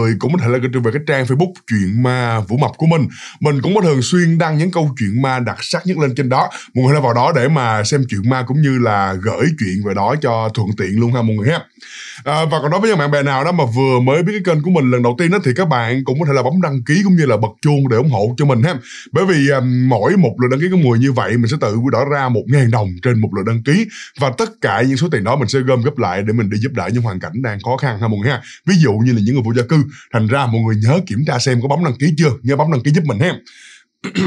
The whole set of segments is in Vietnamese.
người cũng có thể là trên về cái trang Facebook chuyện ma Vũ Mập của mình. Mình cũng có thường xuyên đăng những câu chuyện ma đặc sắc nhất lên trên đó. Mọi người vào đó để mà xem chuyện ma cũng như là gửi chuyện về đó cho thuận tiện luôn ha mọi người ha. À, và còn đối với những bạn bè nào đó mà vừa mới biết cái kênh của mình lần đầu tiên đó thì các bạn cũng có thể là bấm đăng ký cũng như là bật chuông để ủng hộ cho mình ha. Bởi vì à, mỗi một lượt đăng ký có người như vậy mình sẽ tự quy đổi ra một ngàn đồng trên một lượt đăng ký và tất cả những số tiền đó mình sẽ gom góp lại để mình đi giúp đỡ những hoàn cảnh đang khó khăn ha mọi người ha. Ví dụ như là những người vô gia cư thành ra mọi người nhớ kiểm tra xem có bấm đăng ký chưa nhớ bấm đăng ký giúp mình ha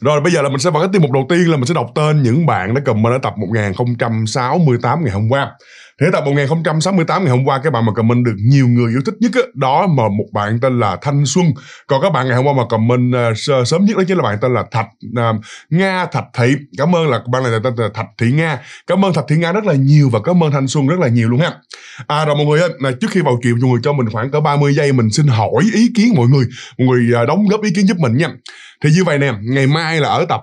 Rồi bây giờ là mình sẽ vào cái tiêu mục đầu tiên là mình sẽ đọc tên những bạn đã cầm comment đã tập 1068 ngày hôm qua. Thế tập 1068 ngày hôm qua các bạn mà comment được nhiều người yêu thích nhất đó, đó mà một bạn tên là Thanh Xuân. Còn các bạn ngày hôm qua mà comment ờ, sớm nhất đó chính là bạn tên là Thạch uh, Nga Thạch Thị. Cảm ơn là bạn này tên là Thạch Thị Nga. Cảm ơn Thạch Thị Nga rất là nhiều và cảm ơn Thanh Xuân rất là nhiều luôn ha. À rồi mọi người ơi, trước khi vào chuyện mọi người cho mình khoảng cỡ 30 giây mình xin hỏi ý kiến mọi người. Mọi người à, đóng góp ý kiến giúp mình nha thì như vậy nè ngày mai là ở tập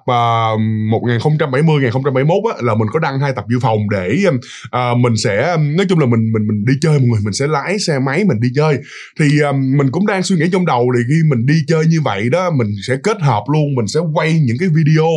uh, 1070 1071 á là mình có đăng hai tập dự phòng để uh, mình sẽ nói chung là mình mình mình đi chơi mọi người mình sẽ lái xe máy mình đi chơi thì uh, mình cũng đang suy nghĩ trong đầu thì khi mình đi chơi như vậy đó mình sẽ kết hợp luôn mình sẽ quay những cái video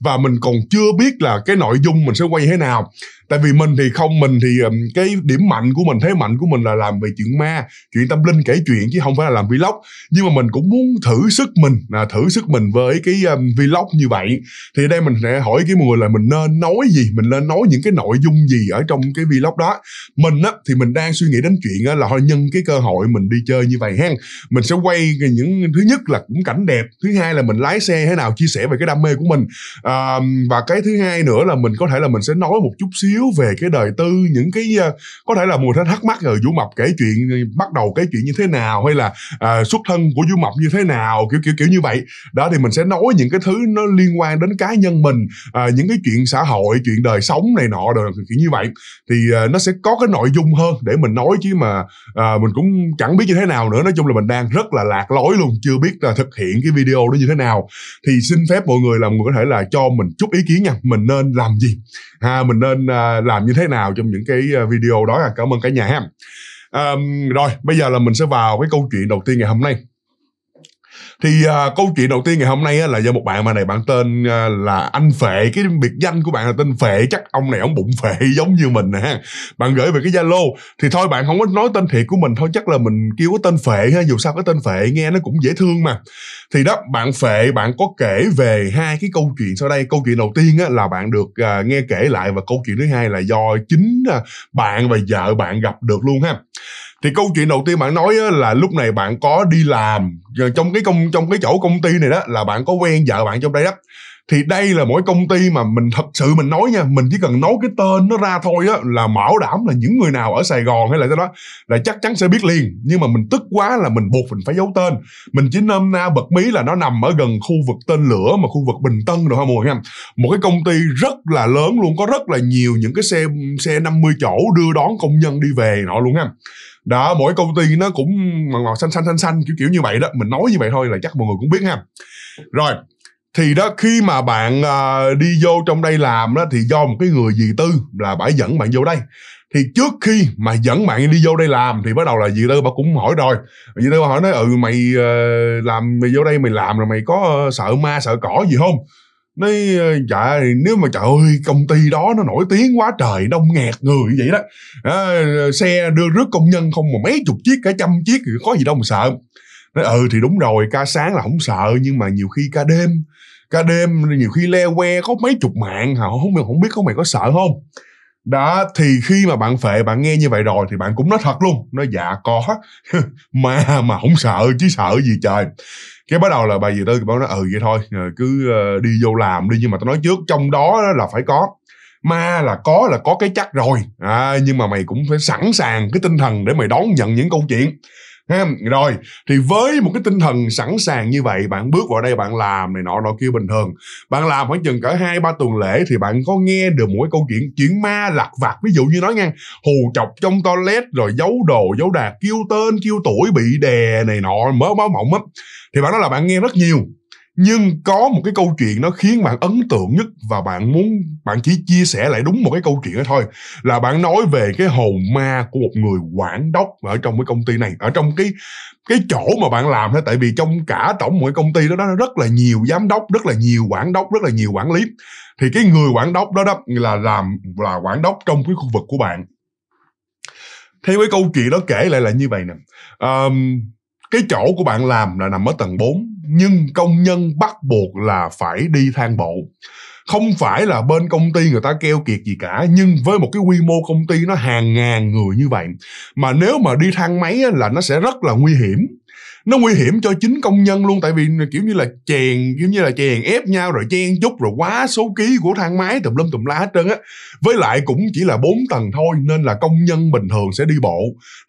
và mình còn chưa biết là cái nội dung mình sẽ quay thế nào tại vì mình thì không mình thì cái điểm mạnh của mình thế mạnh của mình là làm về chuyện ma chuyện tâm linh kể chuyện chứ không phải là làm vlog nhưng mà mình cũng muốn thử sức mình là thử sức mình với cái um, vlog như vậy thì đây mình sẽ hỏi cái mọi người là mình nên nói gì mình nên nói những cái nội dung gì ở trong cái vlog đó mình á thì mình đang suy nghĩ đến chuyện á là thôi nhân cái cơ hội mình đi chơi như vậy hen mình sẽ quay những thứ nhất là cũng cảnh đẹp thứ hai là mình lái xe thế nào chia sẻ về cái đam mê của mình à, và cái thứ hai nữa là mình có thể là mình sẽ nói một chút xíu yếu về cái đời tư những cái ờ, có thể là mùa thấy thắc mắc rồi vũ mập kể chuyện ờ, bắt đầu cái chuyện như thế nào hay là à, xuất thân của vũ mập như thế nào kiểu kiểu kiểu như vậy đó thì mình sẽ nói những cái thứ nó liên quan đến cá nhân mình à, những cái chuyện xã hội chuyện đời sống này nọ rồi kiểu như vậy thì à, nó sẽ có cái nội dung hơn để mình nói chứ mà à, mình cũng chẳng biết như thế nào nữa nói chung là mình đang rất là lạc lối luôn chưa biết là thực hiện cái video đó như thế nào thì xin phép mọi người là mọi người có thể là cho mình chút ý kiến nha mình nên làm gì ha à, mình nên à, làm như thế nào trong những cái ờ, video đó cảm ơn cả nhà ha à, rồi bây giờ là mình sẽ vào cái câu chuyện đầu tiên ngày hôm nay thì uh, câu chuyện đầu tiên ngày hôm nay á, là do một bạn mà này bạn tên uh, là anh phệ cái biệt danh của bạn là tên phệ chắc ông này ông bụng phệ giống như mình nè bạn gửi về cái zalo thì thôi bạn không có nói tên thiệt của mình thôi chắc là mình kêu cái tên phệ ha dù sao cái tên phệ nghe nó cũng dễ thương mà thì đó bạn phệ bạn có kể về hai cái câu chuyện sau đây câu chuyện đầu tiên á, là bạn được uh, nghe kể lại và câu chuyện thứ hai là do chính uh, bạn và vợ bạn gặp được luôn ha thì câu chuyện đầu tiên bạn nói là lúc này bạn có đi làm ờ, trong cái công trong cái chỗ công ty này đó là bạn có quen vợ bạn trong đây đó thì đây là mỗi công ty mà mình thật sự mình nói nha mình chỉ cần nói cái tên nó ra thôi á là bảo đảm là những người nào ở sài gòn hay là cái đó là chắc chắn sẽ biết liền nhưng mà mình tức quá là mình buộc mình phải giấu tên mình chỉ nôm na bật mí là nó nằm ở gần khu vực tên lửa mà khu vực bình tân rồi hả mọi người một cái công ty rất là lớn luôn có rất là nhiều những cái xe xe 50 chỗ đưa đón công nhân đi về nọ luôn ha đó mỗi công ty nó cũng màu màu xanh xanh xanh xanh kiểu kiểu như vậy đó mình nói như vậy thôi là chắc mọi người cũng biết ha rồi thì đó khi mà bạn à, đi vô trong đây làm đó thì do một cái người gì tư là bả dẫn bạn vô đây thì trước khi mà dẫn bạn đi vô đây làm thì bắt đầu là gì tư bà cũng hỏi rồi gì tư bà hỏi nói ừ mày ờ, làm mày vô đây mày làm rồi mày có ờ, sợ ma sợ cỏ gì không nói ờ, dạ nếu mà trời ơi công ty đó nó nổi tiếng quá trời đông nghẹt người vậy đó à, xe đưa rước công nhân không mà mấy chục chiếc cả trăm chiếc thì có gì đâu mà sợ nói ừ thì đúng rồi ca sáng là không sợ nhưng mà nhiều khi ca đêm ca đêm nhiều khi le que có mấy chục mạng họ không không biết có mày có sợ không đó thì khi mà bạn phệ bạn nghe như vậy rồi thì bạn cũng nói thật luôn nói dạ có mà mà không sợ chứ sợ gì trời cái bắt đầu là bà dì tư bảo nó ừ vậy thôi ờ, cứ ờ, đi vô làm đi nhưng mà tao nói trước trong đó là phải có ma là có là có cái chắc rồi à, nhưng mà mày cũng phải sẵn sàng cái tinh thần để mày đón nhận những câu chuyện ha rồi thì với một cái tinh thần sẵn sàng như vậy bạn bước vào đây bạn làm này nọ nọ kia bình thường bạn làm khoảng chừng cả hai ba tuần lễ thì bạn có nghe được mỗi câu chuyện chuyện ma lặt vặt ví dụ như nói ngang hù chọc trong toilet rồi giấu đồ giấu đạc kêu tên kêu tuổi bị đè này nọ mớ máu mộng á thì bạn nói là bạn nghe rất nhiều nhưng có một cái câu chuyện nó khiến bạn ấn tượng nhất và bạn muốn bạn chỉ chia sẻ lại đúng một cái câu chuyện đó thôi là bạn nói về cái hồn ma của một người quản đốc ở trong cái công ty này ở trong cái cái chỗ mà bạn làm thôi tại vì trong cả tổng một cái công ty đó nó rất là nhiều giám đốc rất là nhiều quản đốc rất là nhiều quản lý thì cái người quản đốc đó đó là làm là quản đốc trong cái khu vực của bạn theo cái câu chuyện đó kể lại là như vậy nè um, cái chỗ của bạn làm là nằm ở tầng 4 nhưng công nhân bắt buộc là phải đi thang bộ không phải là bên công ty người ta keo kiệt gì cả nhưng với một cái quy mô công ty nó hàng ngàn người như vậy mà nếu mà đi thang máy là nó sẽ rất là nguy hiểm nó nguy hiểm cho chính công nhân luôn tại vì kiểu như là chèn kiểu như là chèn ép nhau rồi chen chúc rồi quá số ký của thang máy tùm lum tùm la hết trơn á với lại cũng chỉ là bốn tầng thôi nên là công nhân bình thường sẽ đi bộ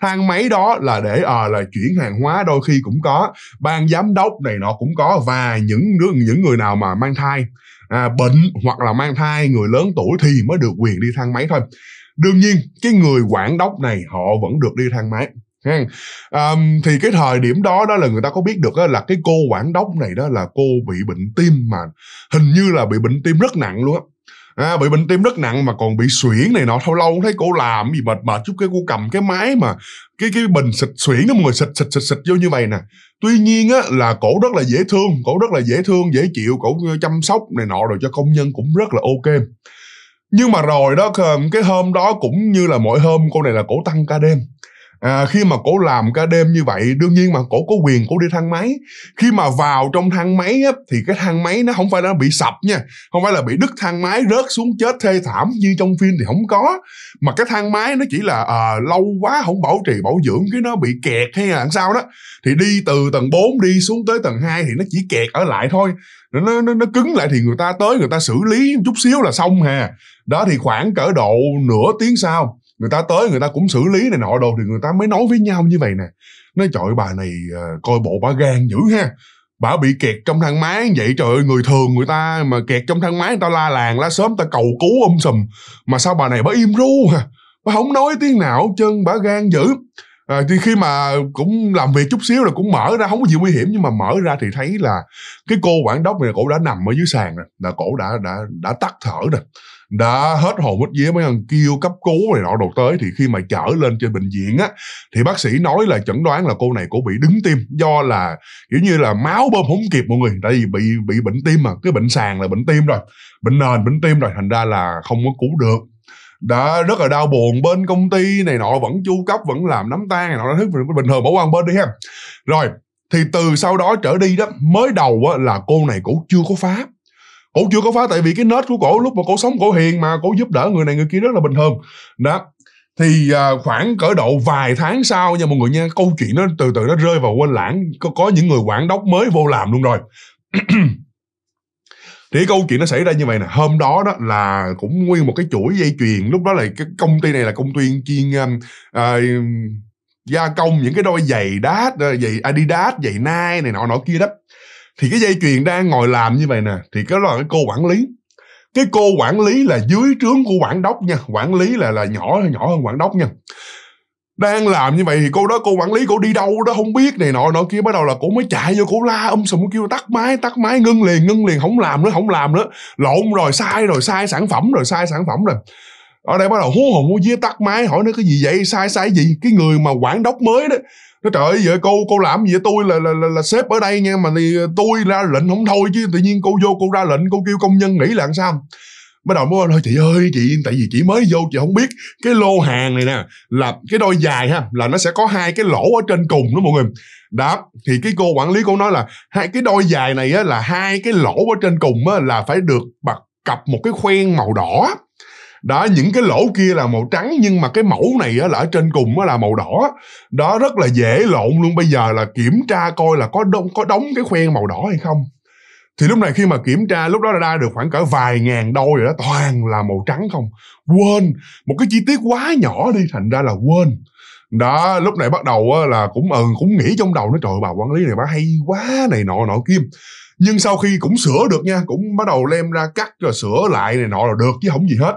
thang máy đó là để à, là chuyển hàng hóa đôi khi cũng có ban giám đốc này nọ cũng có và những những người nào mà mang thai à, bệnh hoặc là mang thai người lớn tuổi thì mới được quyền đi thang máy thôi đương nhiên cái người quản đốc này họ vẫn được đi thang máy Um, thì cái thời điểm đó đó là người ta có biết được là cái cô quản đốc này đó là cô bị bệnh tim mà hình như là bị bệnh tim rất nặng luôn á à, bị bệnh tim rất nặng mà còn bị suyễn này nọ lâu lâu thấy cô làm gì mệt mệt chút cái cô cầm cái máy mà cái cái bình xịt suyễn đó người xịt xịt xịt xịt vô như vậy nè tuy nhiên á là cổ rất là dễ thương cổ rất là dễ thương dễ chịu cổ ờ, chăm sóc này nọ rồi cho công nhân cũng rất là ok nhưng mà rồi đó ờ, cái hôm đó cũng như là mỗi hôm cô này là cổ tăng ca đêm à, khi mà cổ làm ca đêm như vậy đương nhiên mà cổ có quyền cổ đi thang máy khi mà vào trong thang máy á, thì cái thang máy nó không phải là bị sập nha không phải là bị đứt thang máy rớt xuống chết thê thảm như trong phim thì không có mà cái thang máy nó chỉ là à, lâu quá không bảo trì bảo dưỡng cái nó bị kẹt hay là sao đó thì đi từ tầng 4 đi xuống tới tầng 2 thì nó chỉ kẹt ở lại thôi nó, nó, nó cứng lại thì người ta tới người ta xử lý một chút xíu là xong hà đó thì khoảng cỡ độ nửa tiếng sau người ta tới người ta cũng xử lý này nọ đồ thì người ta mới nói với nhau như vậy nè nói trời bà này ờ, coi bộ bà gan dữ ha bà bị kẹt trong thang máy vậy trời ơi người thường người ta mà kẹt trong thang máy người ta la làng la sớm ta cầu cứu um sùm mà sao bà này bà im ru hả bà không nói tiếng nào chân bà gan dữ à, thì khi mà cũng làm việc chút xíu là cũng mở ra không có gì nguy hiểm nhưng mà mở ra thì thấy là cái cô quản đốc này cổ đã nằm ở dưới sàn rồi là cổ đã đã đã tắt thở rồi đã hết hồn hết vía mấy thằng kêu cấp cứu này nọ đồ tới thì khi mà chở lên trên bệnh viện á thì bác sĩ nói là chẩn đoán là cô này cũng bị đứng tim do là kiểu như là máu bơm không kịp mọi người tại vì bị bị bệnh tim mà cái bệnh sàn là bệnh tim rồi bệnh nền bệnh tim rồi thành ra là không có cứu được đã rất là đau buồn bên công ty này nọ vẫn chu cấp vẫn làm nắm tan này nọ thứ bình thường bỏ qua bên đi ha rồi thì từ sau đó trở đi đó mới đầu á, là cô này cũng chưa có phá cổ chưa có phá tại vì cái nết của cổ lúc mà cổ sống cổ hiền mà cổ giúp đỡ người này người kia rất là bình thường đó thì à, khoảng cỡ độ vài tháng sau nha mọi người nha câu chuyện nó từ từ nó rơi vào quên lãng có, có những người quản đốc mới vô làm luôn rồi thì câu chuyện nó xảy ra như vậy nè hôm đó đó là cũng nguyên một cái chuỗi dây chuyền lúc đó là cái công ty này là công ty chuyên uh, gia công những cái đôi giày đát à, giày adidas giày nai này nọ nọ kia đó thì cái dây chuyền đang ngồi làm như vậy nè thì cái đó là cái cô quản lý cái cô quản lý là dưới trướng của quản đốc nha quản lý là là nhỏ nhỏ hơn quản đốc nha đang làm như vậy thì cô đó cô quản lý cô đi đâu đó không biết này nọ nọ kia bắt đầu là cô mới chạy vô cô la um sùm kêu tắt máy tắt máy ngưng liền ngưng liền không làm nữa không làm nữa lộn rồi sai rồi sai sản phẩm rồi sai sản phẩm rồi ở đây bắt đầu hú hồn hú dí tắt máy hỏi nó cái gì vậy sai sai gì cái người mà quản đốc mới đó nó trời ơi vậy cô cô làm gì vậy tôi là, là là là sếp ở đây nha mà thì ờ, tôi ra lệnh không thôi chứ tự nhiên cô vô cô ra lệnh cô kêu công nhân nghỉ là làm sao bắt đầu mới nói chị ơi chị tại vì chị mới vô chị không biết cái lô hàng này nè là cái đôi dài ha là nó sẽ có hai cái lỗ ở trên cùng đó mọi người đó thì cái cô quản lý cô nói là hai cái đôi dài này á, là hai cái lỗ ở trên cùng á, là phải được bật cặp một cái khoen màu đỏ đó những cái lỗ kia là màu trắng nhưng mà cái mẫu này á, là ở trên cùng á, là màu đỏ đó rất là dễ lộn luôn bây giờ là kiểm tra coi là có đông có đóng cái khoen màu đỏ hay không thì lúc này khi mà kiểm tra lúc đó là ra được khoảng cỡ vài ngàn đôi rồi đó toàn là màu trắng không quên một cái chi tiết quá nhỏ đi thành ra là quên đó lúc này bắt đầu là cũng ừ cũng nghĩ trong đầu nó trời bà quản lý này bà hay quá này nọ nọ kim nhưng sau khi cũng sửa được nha cũng bắt đầu lem ra cắt rồi sửa lại này nọ là được chứ không gì hết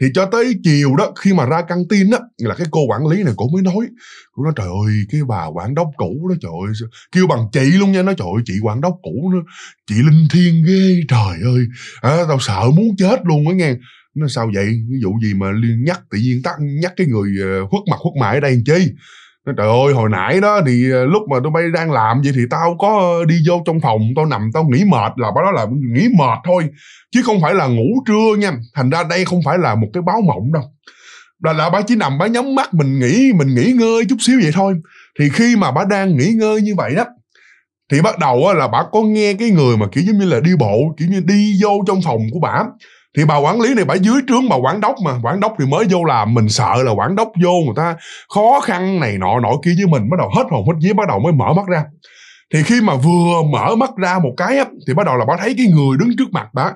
thì cho tới chiều đó khi mà ra căng tin á là cái cô quản lý này cổ mới nói cô nói trời ơi cái bà quản đốc cũ đó trời ơi kêu bằng chị luôn nha nói trời ơi chị quản đốc cũ nó chị linh thiên ghê trời ơi à, tao sợ muốn chết luôn á nghe nó sao vậy ví dụ gì mà liên nhắc tự nhiên tắt nhắc cái người ờ, khuất mặt khuất mại ở đây làm chi trời ơi hồi nãy đó thì ờ, lúc mà tôi bay đang làm vậy thì tao có ờ, đi vô trong phòng tao nằm tao nghỉ mệt là báo đó là nghỉ mệt thôi chứ không phải là ngủ trưa nha thành ra đây không phải là một cái báo mộng đâu là là bà chỉ nằm bà nhắm mắt mình nghỉ mình nghỉ ngơi chút xíu vậy thôi thì khi mà bà đang nghỉ ngơi như vậy đó thì bắt đầu là bà có nghe cái người mà kiểu giống như là đi bộ kiểu như đi vô trong phòng của bà thì bà quản lý này bà dưới trướng bà quản đốc mà quản đốc thì mới vô làm mình sợ là quản đốc vô người ta khó khăn này nọ nọ kia với mình bắt đầu hết hồn hết vía bắt đầu mới mở mắt ra thì khi mà vừa mở mắt ra một cái á, thì bắt đầu là bà thấy cái người đứng trước mặt bà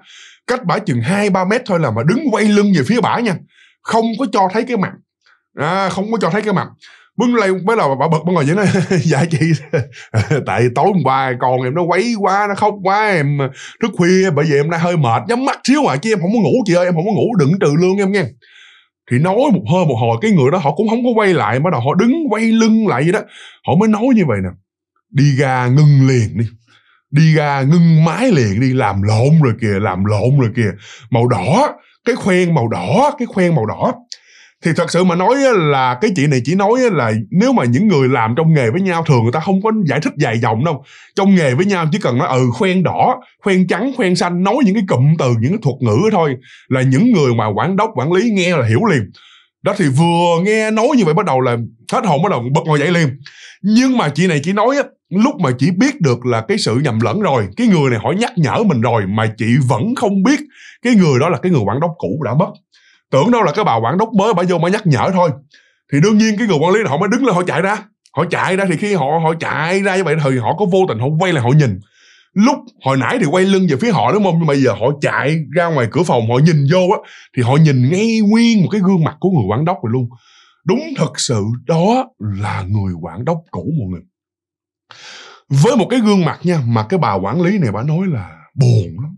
cách bà chừng hai ba mét thôi là mà đứng quay lưng về phía bà nha không có cho thấy cái mặt à, không có cho thấy cái mặt Bưng lên mới là bà bật bà ngồi vậy nói dạ chị tại tối hôm qua con em nó quấy quá nó khóc quá em ờ, thức khuya bởi vì em nay hơi mệt nhắm mắt xíu à chứ em không có ngủ chị ơi em không có ngủ đừng trừ lương em nghe thì nói một hơi một hồi cái người đó họ cũng không có quay lại bắt đầu họ đứng quay lưng lại vậy đó họ mới nói như vậy nè đi ra ngưng liền đi đi ra ngưng mái liền đi làm lộn rồi kìa làm lộn rồi kìa màu đỏ cái khoen màu đỏ cái khoen màu đỏ thì thật sự mà nói là cái chị này chỉ nói là nếu mà những người làm trong nghề với nhau thường người ta không có giải thích dài dòng đâu trong nghề với nhau chỉ cần nói ừ khoen đỏ khoen trắng khoen xanh nói những cái cụm từ những cái thuật ngữ thôi là những người mà quản đốc quản lý nghe là hiểu liền đó thì vừa nghe nói như vậy bắt đầu là hết hồn bắt đầu bật ngồi dậy liền nhưng mà chị này chỉ nói lúc mà chị biết được là cái sự nhầm lẫn rồi cái người này hỏi nhắc nhở mình rồi mà chị vẫn không biết cái người đó là cái người quản đốc cũ đã mất tưởng đâu là cái bà quản đốc mới bà vô mới nhắc nhở thôi thì đương nhiên cái người quản lý này họ mới đứng lên họ chạy ra họ chạy ra thì khi họ họ chạy ra như vậy thì họ có vô tình họ quay lại họ nhìn lúc hồi nãy thì quay lưng về phía họ đúng không nhưng bây giờ họ chạy ra ngoài cửa phòng họ nhìn vô á thì họ nhìn ngay nguyên một cái gương mặt của người quản đốc rồi luôn đúng thật sự đó là người quản đốc cũ mọi người với một cái gương mặt nha mà cái bà quản lý này bà nói là buồn lắm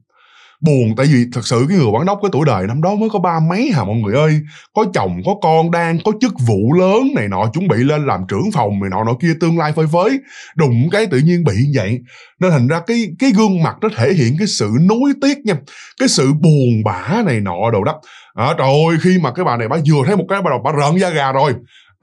buồn tại vì thật sự cái người quản đốc cái tuổi đời năm đó mới có ba mấy hả mọi người ơi có chồng có con đang có chức vụ lớn này nọ chuẩn bị lên làm trưởng phòng này nọ nọ kia tương lai phơi phới đụng cái tự nhiên bị như vậy nên thành ra cái cái gương mặt nó thể hiện cái sự nuối tiếc nha cái sự buồn bã này nọ đồ đó à, trời ơi khi mà cái bà này bà vừa thấy một cái bà đầu bà rợn da gà rồi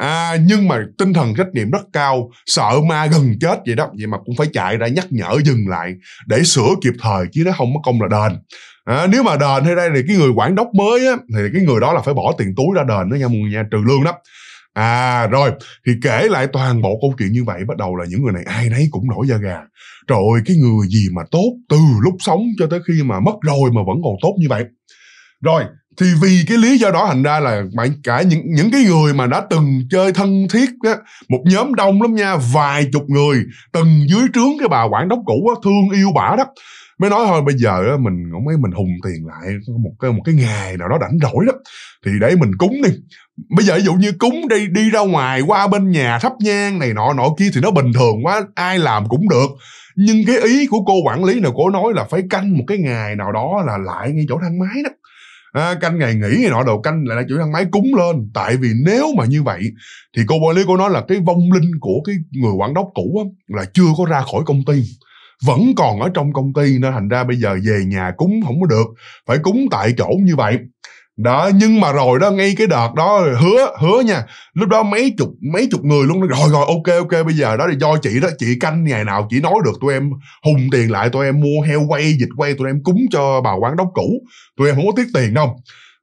à, nhưng mà tinh thần trách nhiệm rất cao sợ ma gần chết vậy đó vậy mà cũng phải chạy ra nhắc nhở dừng lại để sửa kịp thời chứ nó không có công là đền à, nếu mà đền hay đây thì cái người quản đốc mới á, thì cái người đó là phải bỏ tiền túi ra đền đó nha mọi người nha trừ lương đó À rồi, thì kể lại toàn bộ câu chuyện như vậy bắt đầu là những người này ai nấy cũng nổi da gà. Trời ơi, cái người gì mà tốt từ lúc sống cho tới khi mà mất rồi mà vẫn còn tốt như vậy. Rồi, thì vì cái lý do đó thành ra là bạn cả những những cái người mà đã từng chơi thân thiết á, một nhóm đông lắm nha vài chục người từng dưới trướng cái bà quản đốc cũ á, thương yêu bả đó mới nói thôi bây giờ á, mình cũng mấy mình hùng tiền lại một cái một cái ngày nào đó rảnh rỗi đó thì để mình cúng đi bây giờ ví dụ như cúng đi đi ra ngoài qua bên nhà thắp nhang này nọ nọ kia thì nó bình thường quá ai làm cũng được nhưng cái ý của cô quản lý nào cô nói là phải canh một cái ngày nào đó là lại ngay chỗ thang máy đó à, canh ngày nghỉ này nọ đồ canh lại là chủ thang máy cúng lên tại vì nếu mà như vậy thì cô quản lý cô nói là cái vong linh của cái người quản đốc cũ á, là chưa có ra khỏi công ty vẫn còn ở trong công ty nên thành ra bây giờ về nhà cúng không có được phải cúng tại chỗ như vậy đó nhưng mà rồi đó ngay cái đợt đó hứa hứa nha lúc đó mấy chục mấy chục người luôn rồi rồi ok ok bây giờ đó thì do chị đó chị canh ngày nào chị nói được tụi em hùng tiền lại tụi em mua heo quay dịch quay tụi em cúng cho bà quán đốc cũ tụi em không có tiếc tiền đâu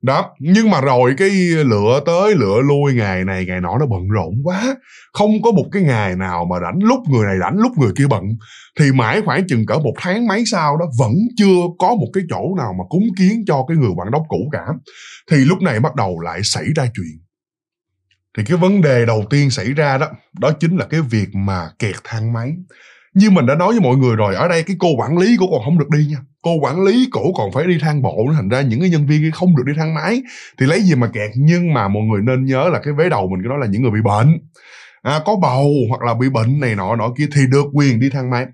đó nhưng mà rồi cái lựa tới lựa lui ngày này ngày nọ nó bận rộn quá không có một cái ngày nào mà rảnh lúc người này rảnh lúc người kia bận thì mãi khoảng chừng cỡ một tháng mấy sau đó vẫn chưa có một cái chỗ nào mà cúng kiến cho cái người quản đốc cũ cả thì lúc này bắt đầu lại xảy ra chuyện thì cái vấn đề đầu tiên xảy ra đó đó chính là cái việc mà kẹt thang máy như mình đã nói với mọi người rồi ở đây cái cô quản lý của còn không được đi nha cô quản lý cổ còn phải đi thang bộ thành ra những cái nhân viên không được đi thang máy thì lấy gì mà kẹt nhưng mà mọi người nên nhớ là cái vế đầu mình cái đó là những người bị bệnh à, có bầu hoặc là bị bệnh này nọ nọ kia thì được quyền đi thang máy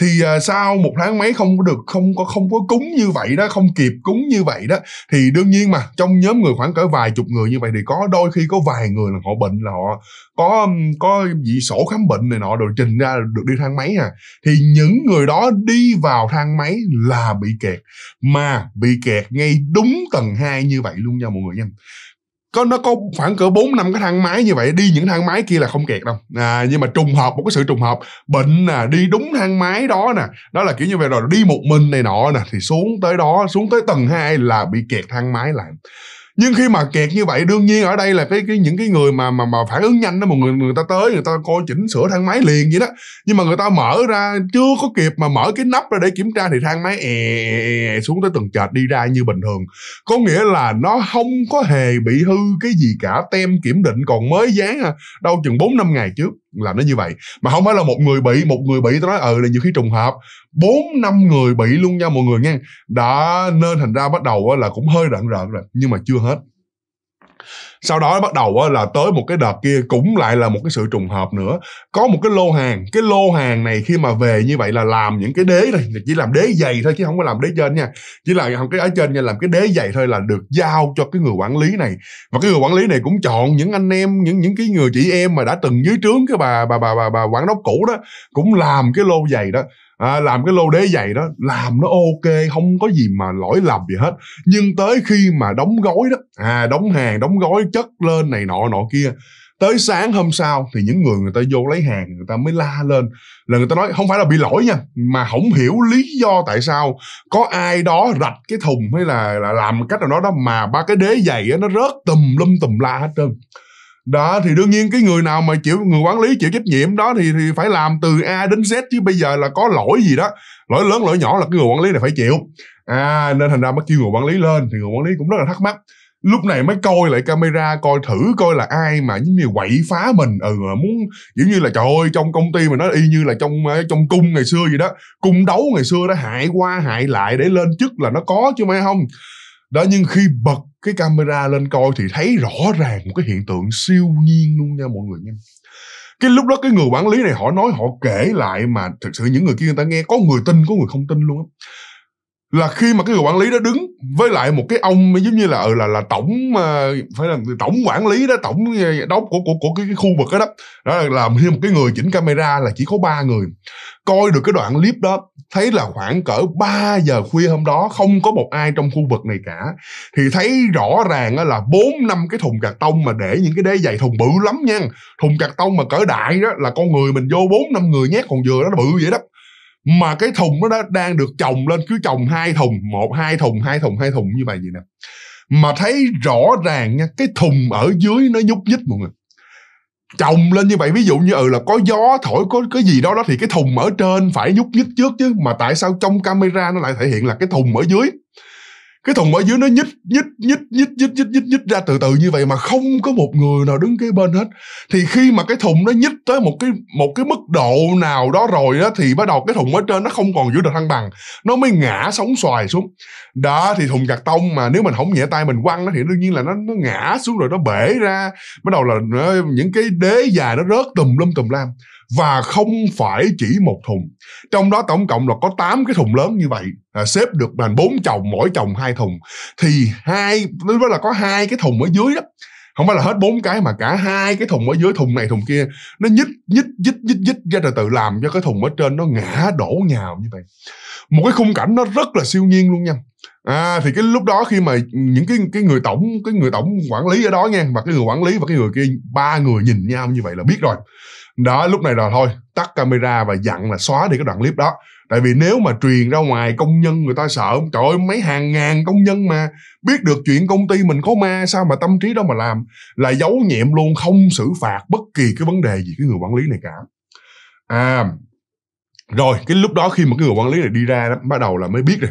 thì à, sau một tháng mấy không có được không có không có cúng như vậy đó không kịp cúng như vậy đó thì đương nhiên mà trong nhóm người khoảng cỡ vài chục người như vậy thì có đôi khi có vài người là họ bệnh là họ có có gì sổ khám bệnh này nọ rồi trình ra được đi thang máy à thì những người đó đi vào thang máy là bị kẹt mà bị kẹt ngay đúng tầng 2 như vậy luôn nha mọi người nha có nó có khoảng cỡ bốn năm cái thang máy như vậy đi những thang máy kia là không kẹt đâu à, nhưng mà trùng hợp một cái sự trùng hợp bệnh nè đi đúng thang máy đó nè đó là kiểu như vậy rồi đi một mình này nọ nè thì xuống tới đó xuống tới tầng 2 là bị kẹt thang máy lại nhưng khi mà kẹt như vậy đương nhiên ở đây là cái, cái những cái người mà mà mà phản ứng nhanh đó một người người ta tới người ta coi chỉnh sửa thang máy liền vậy đó nhưng mà người ta mở ra chưa có kịp mà mở cái nắp ra để kiểm tra thì thang máy è, è, è xuống tới tầng trệt đi ra như bình thường có nghĩa là nó không có hề bị hư cái gì cả tem kiểm định còn mới dán à, đâu chừng bốn năm ngày trước làm nó như vậy mà không phải là một người bị một người bị tôi nói ừ là nhiều khi trùng hợp bốn năm người bị luôn nha mọi người nghe đã nên thành ra bắt đầu là cũng hơi rợn rợn rồi nhưng mà chưa hết sau đó bắt đầu là tới một cái đợt kia cũng lại là một cái sự trùng hợp nữa có một cái lô hàng cái lô hàng này khi mà về như vậy là làm những cái đế này chỉ làm đế dày thôi chứ không có làm đế trên nha chỉ là không cái ở trên nha làm cái đế dày thôi là được giao cho cái người quản lý này và cái người quản lý này cũng chọn những anh em những những cái người chị em mà đã từng dưới trướng cái bà bà bà bà, bà quản đốc cũ đó cũng làm cái lô dày đó à, làm cái lô đế giày đó làm nó ok không có gì mà lỗi lầm gì hết nhưng tới khi mà đóng gói đó à đóng hàng đóng gói chất lên này nọ nọ kia tới sáng hôm sau thì những người người ta vô lấy hàng người ta mới la lên là người ta nói không phải là bị lỗi nha mà không hiểu lý do tại sao có ai đó rạch cái thùng hay là, là làm cách nào đó đó mà ba cái đế giày đó, nó rớt tùm lum tùm la hết trơn đó thì đương nhiên cái người nào mà chịu người quản lý chịu trách nhiệm đó thì thì phải làm từ a đến z chứ bây giờ là có lỗi gì đó lỗi lớn lỗi nhỏ là cái người quản lý này phải chịu à nên thành ra mới kêu người quản lý lên thì người quản lý cũng rất là thắc mắc lúc này mới coi lại camera coi thử coi là ai mà những người quậy phá mình ừ muốn giống như là trời ơi trong công ty mà nó y như là trong ờ, trong cung ngày xưa vậy đó cung đấu ngày xưa đó hại qua hại lại để lên chức là nó có chứ mấy không đó nhưng khi bật cái camera lên coi thì thấy rõ ràng một cái hiện tượng siêu nhiên luôn nha mọi người nha cái lúc đó cái người quản lý này họ nói họ kể lại mà thực sự những người kia người ta nghe có người tin có người không tin luôn á là khi mà cái người quản lý đó đứng với lại một cái ông giống như là ừ, là là tổng ờ, phải là tổng quản lý đó tổng ờ, đó của của của cái, cái khu vực đó đó đó là làm thêm một cái người chỉnh camera là chỉ có ba người coi được cái đoạn clip đó thấy là khoảng cỡ 3 giờ khuya hôm đó không có một ai trong khu vực này cả thì thấy rõ ràng là bốn năm cái thùng cạc tông mà để những cái đế giày thùng bự lắm nha thùng cạc tông mà cỡ đại đó là con người mình vô bốn năm người nhét còn vừa đó nó bự vậy đó mà cái thùng nó đang được chồng lên cứ chồng hai thùng một hai thùng hai thùng hai thùng như vậy vậy nè mà thấy rõ ràng nha cái thùng ở dưới nó nhúc nhích mọi người chồng lên như vậy ví dụ như ừ là có gió thổi có cái gì đó đó thì cái thùng ở trên phải nhúc nhích trước chứ mà tại sao trong camera nó lại thể hiện là cái thùng ở dưới cái thùng ở dưới nó nhích nhích nhích nhích nhích nhích nhích nhích ra từ từ như vậy mà không có một người nào đứng kế bên hết thì khi mà cái thùng nó nhích tới một cái một cái mức độ nào đó rồi đó thì bắt đầu cái thùng ở trên nó không còn giữ được thăng bằng nó mới ngã sóng xoài xuống đó thì thùng gạt tông mà nếu mình không nhẹ tay mình quăng nó thì đương nhiên là nó nó ngã xuống rồi nó bể ra bắt đầu là nó, ờ, những cái đế dài nó rớt tùm lum tùm lam và không phải chỉ một thùng trong đó tổng cộng là có 8 cái thùng lớn như vậy à, xếp được là bốn chồng mỗi chồng hai thùng thì hai với là có hai cái thùng ở dưới đó không phải là hết bốn cái mà cả hai cái thùng ở dưới thùng này thùng kia nó nhích nhích nhích nhích nhích ra rồi tự làm cho cái thùng ở trên nó ngã đổ nhào như vậy một cái khung cảnh nó rất là siêu nhiên luôn nha à thì cái lúc đó khi mà những cái cái người tổng cái người tổng quản lý ở đó nha và cái người quản lý và cái người kia ba người nhìn nhau như vậy là biết rồi đó lúc này là thôi tắt camera và dặn là xóa đi cái đoạn clip đó tại vì nếu mà truyền ra ngoài công nhân người ta sợ trời ơi mấy hàng ngàn công nhân mà biết được chuyện công ty mình có ma sao mà tâm trí đó mà làm là giấu nhiệm luôn không xử phạt bất kỳ cái vấn đề gì cái người quản lý này cả à rồi cái lúc đó khi mà cái người quản lý này đi ra đó, bắt đầu là mới biết rồi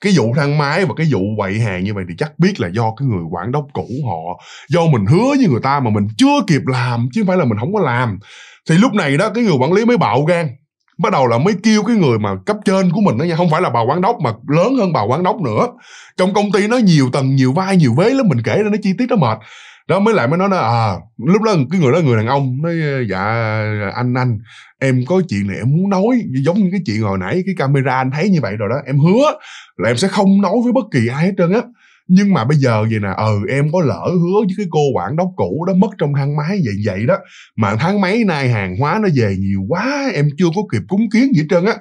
cái vụ thang máy và cái vụ quậy hàng như vậy thì chắc biết là do cái người quản đốc cũ họ do mình hứa với người ta mà mình chưa kịp làm chứ không phải là mình không có làm thì lúc này đó cái người quản lý mới bạo gan bắt đầu là mới kêu cái người mà cấp trên của mình đó nha không phải là bà quán đốc mà lớn hơn bà quán đốc nữa trong công ty nó nhiều tầng nhiều vai nhiều vế lắm mình kể ra nó chi tiết nó mệt đó mới lại mới nói là à lúc đó cái người đó người đàn ông nói dạ anh anh em có chuyện này em muốn nói giống như cái chuyện hồi nãy cái camera anh thấy như vậy rồi đó em hứa là em sẽ không nói với bất kỳ ai hết trơn á nhưng mà bây giờ vậy nè ờ em có lỡ hứa với cái cô quản đốc cũ đó mất trong thang máy vậy vậy đó mà tháng mấy nay hàng hóa nó về nhiều quá em chưa có kịp cúng kiến gì hết trơn á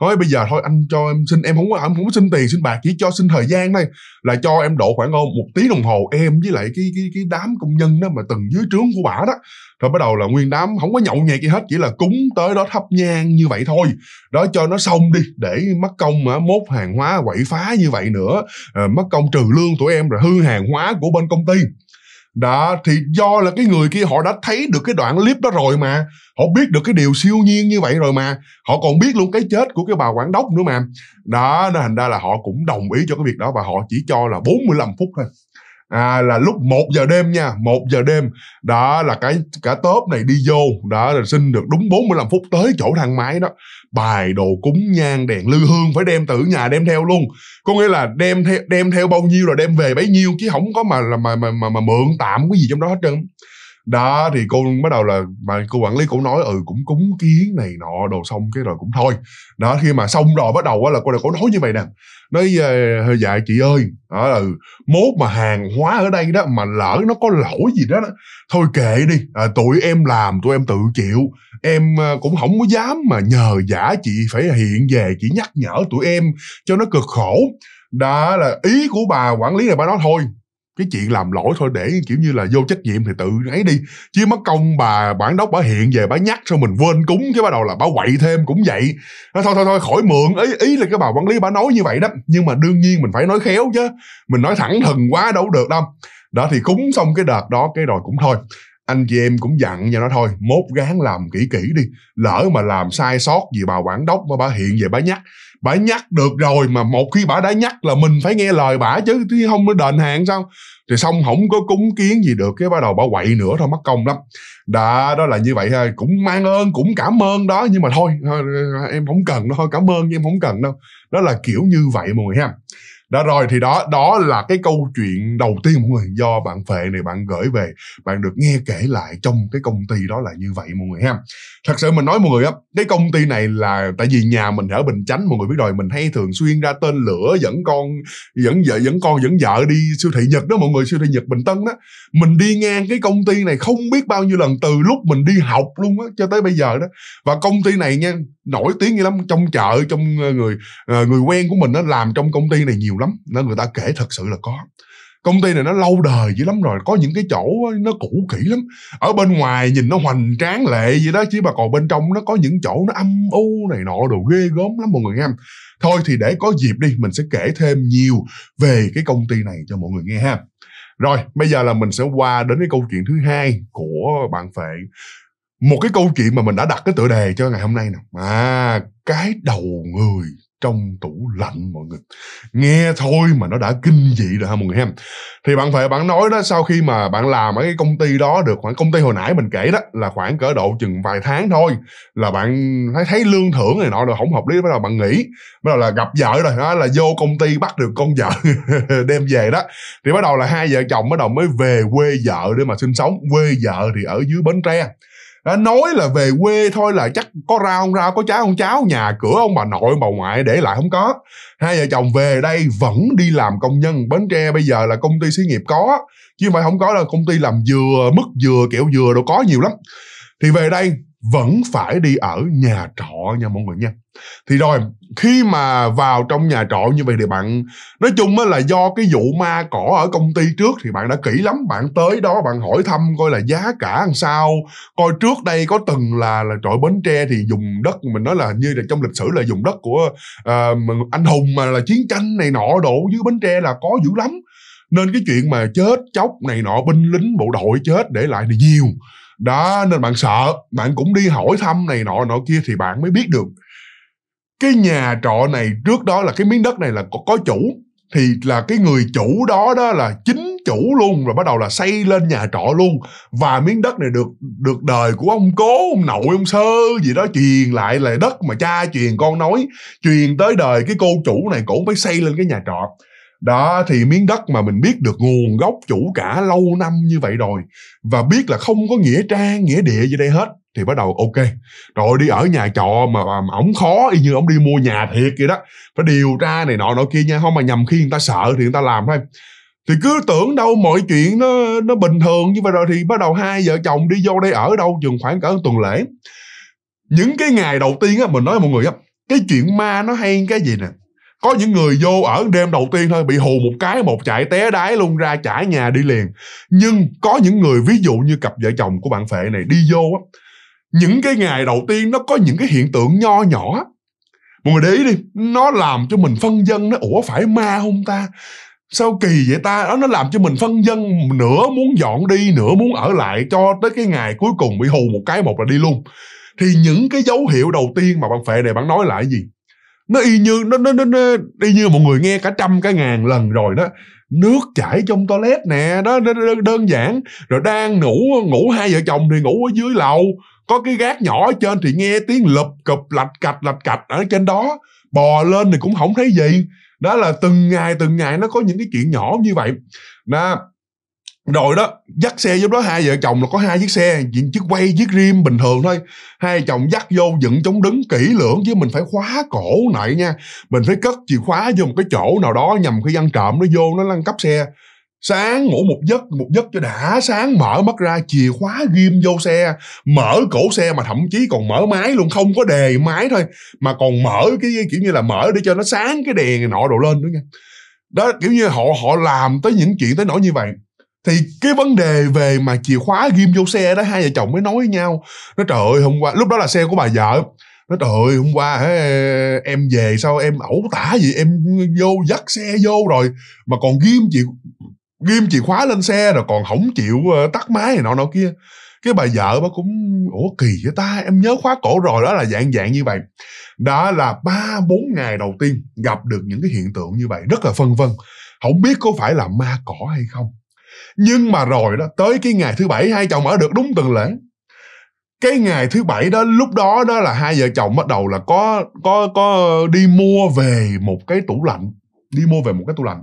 thôi bây giờ thôi anh cho em xin em không có em không có xin tiền xin bạc chỉ cho xin thời gian thôi là cho em độ khoảng một tí đồng hồ em với lại cái cái cái đám công nhân đó mà từng dưới trướng của bả đó rồi bắt đầu là nguyên đám không có nhậu nhẹt gì hết chỉ là cúng tới đó thắp nhang như vậy thôi đó cho nó xong đi để mất công mà mốt hàng hóa quậy phá như vậy nữa à, mất công trừ lương tụi em rồi hư hàng hóa của bên công ty đó thì do là cái người kia họ đã thấy được cái đoạn clip đó rồi mà họ biết được cái điều siêu nhiên như vậy rồi mà họ còn biết luôn cái chết của cái bà quản đốc nữa mà đó nên thành ra là họ cũng đồng ý cho cái việc đó và họ chỉ cho là 45 phút thôi à, là lúc 1 giờ đêm nha 1 giờ đêm đó là cái cả tốp này đi vô đó là xin được đúng 45 phút tới chỗ thang máy đó bài đồ cúng nhang đèn lư hương phải đem từ nhà đem theo luôn có nghĩa là đem theo đem theo bao nhiêu rồi đem về bấy nhiêu chứ không có mà mà mà mà, mà mượn tạm cái gì trong đó hết trơn đó thì cô bắt đầu là mà cô quản lý cũng nói ừ cũng cúng kiến này nọ đồ xong cái rồi cũng thôi đó khi mà xong rồi bắt đầu á là cô lại cô nói như vậy nè nói hơi dạ chị ơi đó là ừ, mốt mà hàng hóa ở đây đó mà lỡ nó có lỗi gì đó, đó thôi kệ đi à, tụi em làm tụi em tự chịu em ờ, cũng không có dám mà nhờ giả chị phải hiện về chị nhắc nhở tụi em cho nó cực khổ đó là ý của bà quản lý này bà nói thôi cái chuyện làm lỗi thôi để kiểu như là vô trách nhiệm thì tự ấy đi chứ mất công bà bản đốc bà hiện về bà nhắc xong mình quên cúng cái bắt đầu là bà quậy thêm cũng vậy nó thôi thôi thôi khỏi mượn ý ý là cái bà quản lý bà nói như vậy đó nhưng mà đương nhiên mình phải nói khéo chứ mình nói thẳng thừng quá đâu được đâu đó thì cúng xong cái đợt đó cái rồi cũng thôi anh chị em cũng dặn cho nó thôi mốt gán làm kỹ kỹ đi lỡ mà làm sai sót gì bà quản đốc mà bà hiện về bà nhắc bả nhắc được rồi mà một khi bả đã nhắc là mình phải nghe lời bả chứ chứ không có đền hàng sao thì xong không có cúng kiến gì được cái bắt đầu bả quậy nữa thôi mất công lắm đã đó là như vậy thôi cũng mang ơn cũng cảm ơn đó nhưng mà thôi em không cần đâu thôi cảm ơn nhưng em không cần đâu đó là kiểu như vậy mọi người ha đó rồi thì đó đó là cái câu chuyện đầu tiên của người do bạn phệ này bạn gửi về bạn được nghe kể lại trong cái công ty đó là như vậy mọi người ha thật sự mình nói mọi người á cái công ty này là tại vì nhà mình ở bình chánh mọi người biết rồi mình hay thường xuyên ra tên lửa dẫn con dẫn vợ dẫn con dẫn vợ đi siêu thị nhật đó mọi người siêu thị nhật bình tân đó mình đi ngang cái công ty này không biết bao nhiêu lần từ lúc mình đi học luôn á cho tới bây giờ đó và công ty này nha nổi tiếng như lắm trong chợ trong ờ, người ờ, người quen của mình nó làm trong công ty này nhiều lắm lắm nên người ta kể thật sự là có công ty này nó lâu đời dữ lắm rồi có những cái chỗ nó cũ kỹ lắm ở bên ngoài nhìn nó hoành tráng lệ gì đó chứ mà còn bên trong nó có những chỗ nó âm u này nọ đồ ghê gớm lắm mọi người nghe thôi thì để có dịp đi mình sẽ kể thêm nhiều về cái công ty này cho mọi người nghe ha rồi bây giờ là mình sẽ qua đến cái câu chuyện thứ hai của bạn phệ một cái câu chuyện mà mình đã đặt cái tựa đề cho ngày hôm nay nè à cái đầu người trong tủ lạnh mọi người nghe thôi mà nó đã kinh dị rồi ha mọi người em thì bạn phải bạn nói đó sau khi mà bạn làm ở cái công ty đó được khoảng công ty hồi nãy mình kể đó là khoảng cỡ độ chừng vài tháng thôi là bạn thấy thấy lương thưởng này nọ rồi không hợp lý bắt đầu bạn nghỉ bắt đầu là gặp vợ rồi đó là vô công ty bắt được con vợ đem về đó thì bắt đầu là hai vợ chồng bắt đầu mới về quê vợ để mà sinh sống quê vợ thì ở dưới bến tre đã nói là về quê thôi là chắc có rau không rau có cháo không cháo nhà cửa ông bà nội bà ngoại để lại không có hai vợ chồng về đây vẫn đi làm công nhân bến tre bây giờ là công ty xí nghiệp có chứ không phải không có là công ty làm dừa mứt dừa kẹo dừa đồ có nhiều lắm thì về đây vẫn phải đi ở nhà trọ nha mọi người nha thì rồi khi mà vào trong nhà trọ như vậy thì bạn nói chung á là do cái vụ ma cỏ ở công ty trước thì bạn đã kỹ lắm bạn tới đó bạn hỏi thăm coi là giá cả làm sao coi trước đây có từng là là trọi bến tre thì dùng đất mình nói là như là trong lịch sử là dùng đất của uh, anh hùng mà là chiến tranh này nọ đổ dưới bến tre là có dữ lắm nên cái chuyện mà chết chóc này nọ binh lính bộ đội chết để lại thì nhiều đó nên bạn sợ bạn cũng đi hỏi thăm này nọ nọ kia thì bạn mới biết được cái nhà trọ này trước đó là cái miếng đất này là có, có chủ thì là cái người chủ đó đó là chính chủ luôn rồi bắt đầu là xây lên nhà trọ luôn và miếng đất này được được đời của ông cố ông nội ông sơ gì đó truyền lại là đất mà cha truyền con nói truyền tới đời cái cô chủ này cũng phải xây lên cái nhà trọ đó thì miếng đất mà mình biết được nguồn gốc chủ cả lâu năm như vậy rồi và biết là không có nghĩa trang nghĩa địa gì đây hết thì bắt đầu ok rồi đi ở nhà trọ mà, mà ổng khó y như ổng đi mua nhà thiệt vậy đó phải điều tra này nọ nọ kia nha không mà nhầm khi người ta sợ thì người ta làm thôi thì cứ tưởng đâu mọi chuyện nó nó bình thường như vậy rồi thì bắt đầu hai vợ chồng đi vô đây ở đâu chừng khoảng cỡ tuần lễ những cái ngày đầu tiên á mình nói với mọi người á cái chuyện ma nó hay cái gì nè có những người vô ở đêm đầu tiên thôi bị hù một cái một chạy té đái luôn ra trả nhà đi liền nhưng có những người ví dụ như cặp vợ chồng của bạn phệ này đi vô á những cái ngày đầu tiên nó có những cái hiện tượng nho nhỏ mọi người để ý đi nó làm cho mình phân dân nó ủa phải ma không ta sao kỳ vậy ta đó nó làm cho mình phân dân nửa muốn dọn đi nửa muốn ở lại cho tới cái ngày cuối cùng bị hù một cái một là đi luôn thì những cái dấu hiệu đầu tiên mà bạn phệ này bạn nói lại gì nó y như nó nó nó, nó y như mọi người nghe cả trăm cả ngàn lần rồi đó nước chảy trong toilet nè đó đơn, đơn giản rồi đang ngủ ngủ hai vợ chồng thì ngủ ở dưới lầu có cái gác nhỏ ở trên thì nghe tiếng lụp cụp lạch cạch lạch cạch ở trên đó bò lên thì cũng không thấy gì đó là từng ngày từng ngày nó có những cái chuyện nhỏ như vậy đó rồi đó dắt xe giúp đó hai vợ chồng là có hai chiếc xe diện chiếc quay chiếc rim bình thường thôi hai chồng dắt vô dựng chống đứng kỹ lưỡng chứ mình phải khóa cổ lại nha mình phải cất chìa khóa vô một cái chỗ nào đó nhằm khi ăn trộm nó vô nó lăn cắp xe sáng ngủ một giấc một giấc cho đã sáng mở mắt ra chìa khóa ghim vô xe mở cổ xe mà thậm chí còn mở máy luôn không có đề máy thôi mà còn mở cái kiểu như là mở để cho nó sáng cái đèn nọ đồ lên nữa nha đó kiểu như họ họ làm tới những chuyện tới nỗi như vậy thì cái vấn đề về mà chìa khóa ghim vô xe đó hai vợ chồng mới nói với nhau nó trời ơi hôm qua lúc đó là xe của bà vợ nó trời ơi hôm qua ấy, em về sao em ẩu tả gì em vô dắt xe vô rồi mà còn ghim chìa ghim chìa khóa lên xe rồi còn không chịu ờ, tắt máy này nọ nọ kia cái bà vợ bà cũng ủa kỳ vậy ta em nhớ khóa cổ rồi đó là dạng dạng như vậy đó là ba bốn ngày đầu tiên gặp được những cái hiện tượng như vậy rất là phân vân không biết có phải là ma cỏ hay không nhưng mà rồi đó tới cái ngày thứ bảy hai chồng ở được đúng tuần lễ cái ngày thứ bảy đó lúc đó đó là hai vợ chồng bắt đầu là có có có đi mua về một cái tủ lạnh đi mua về một cái tủ lạnh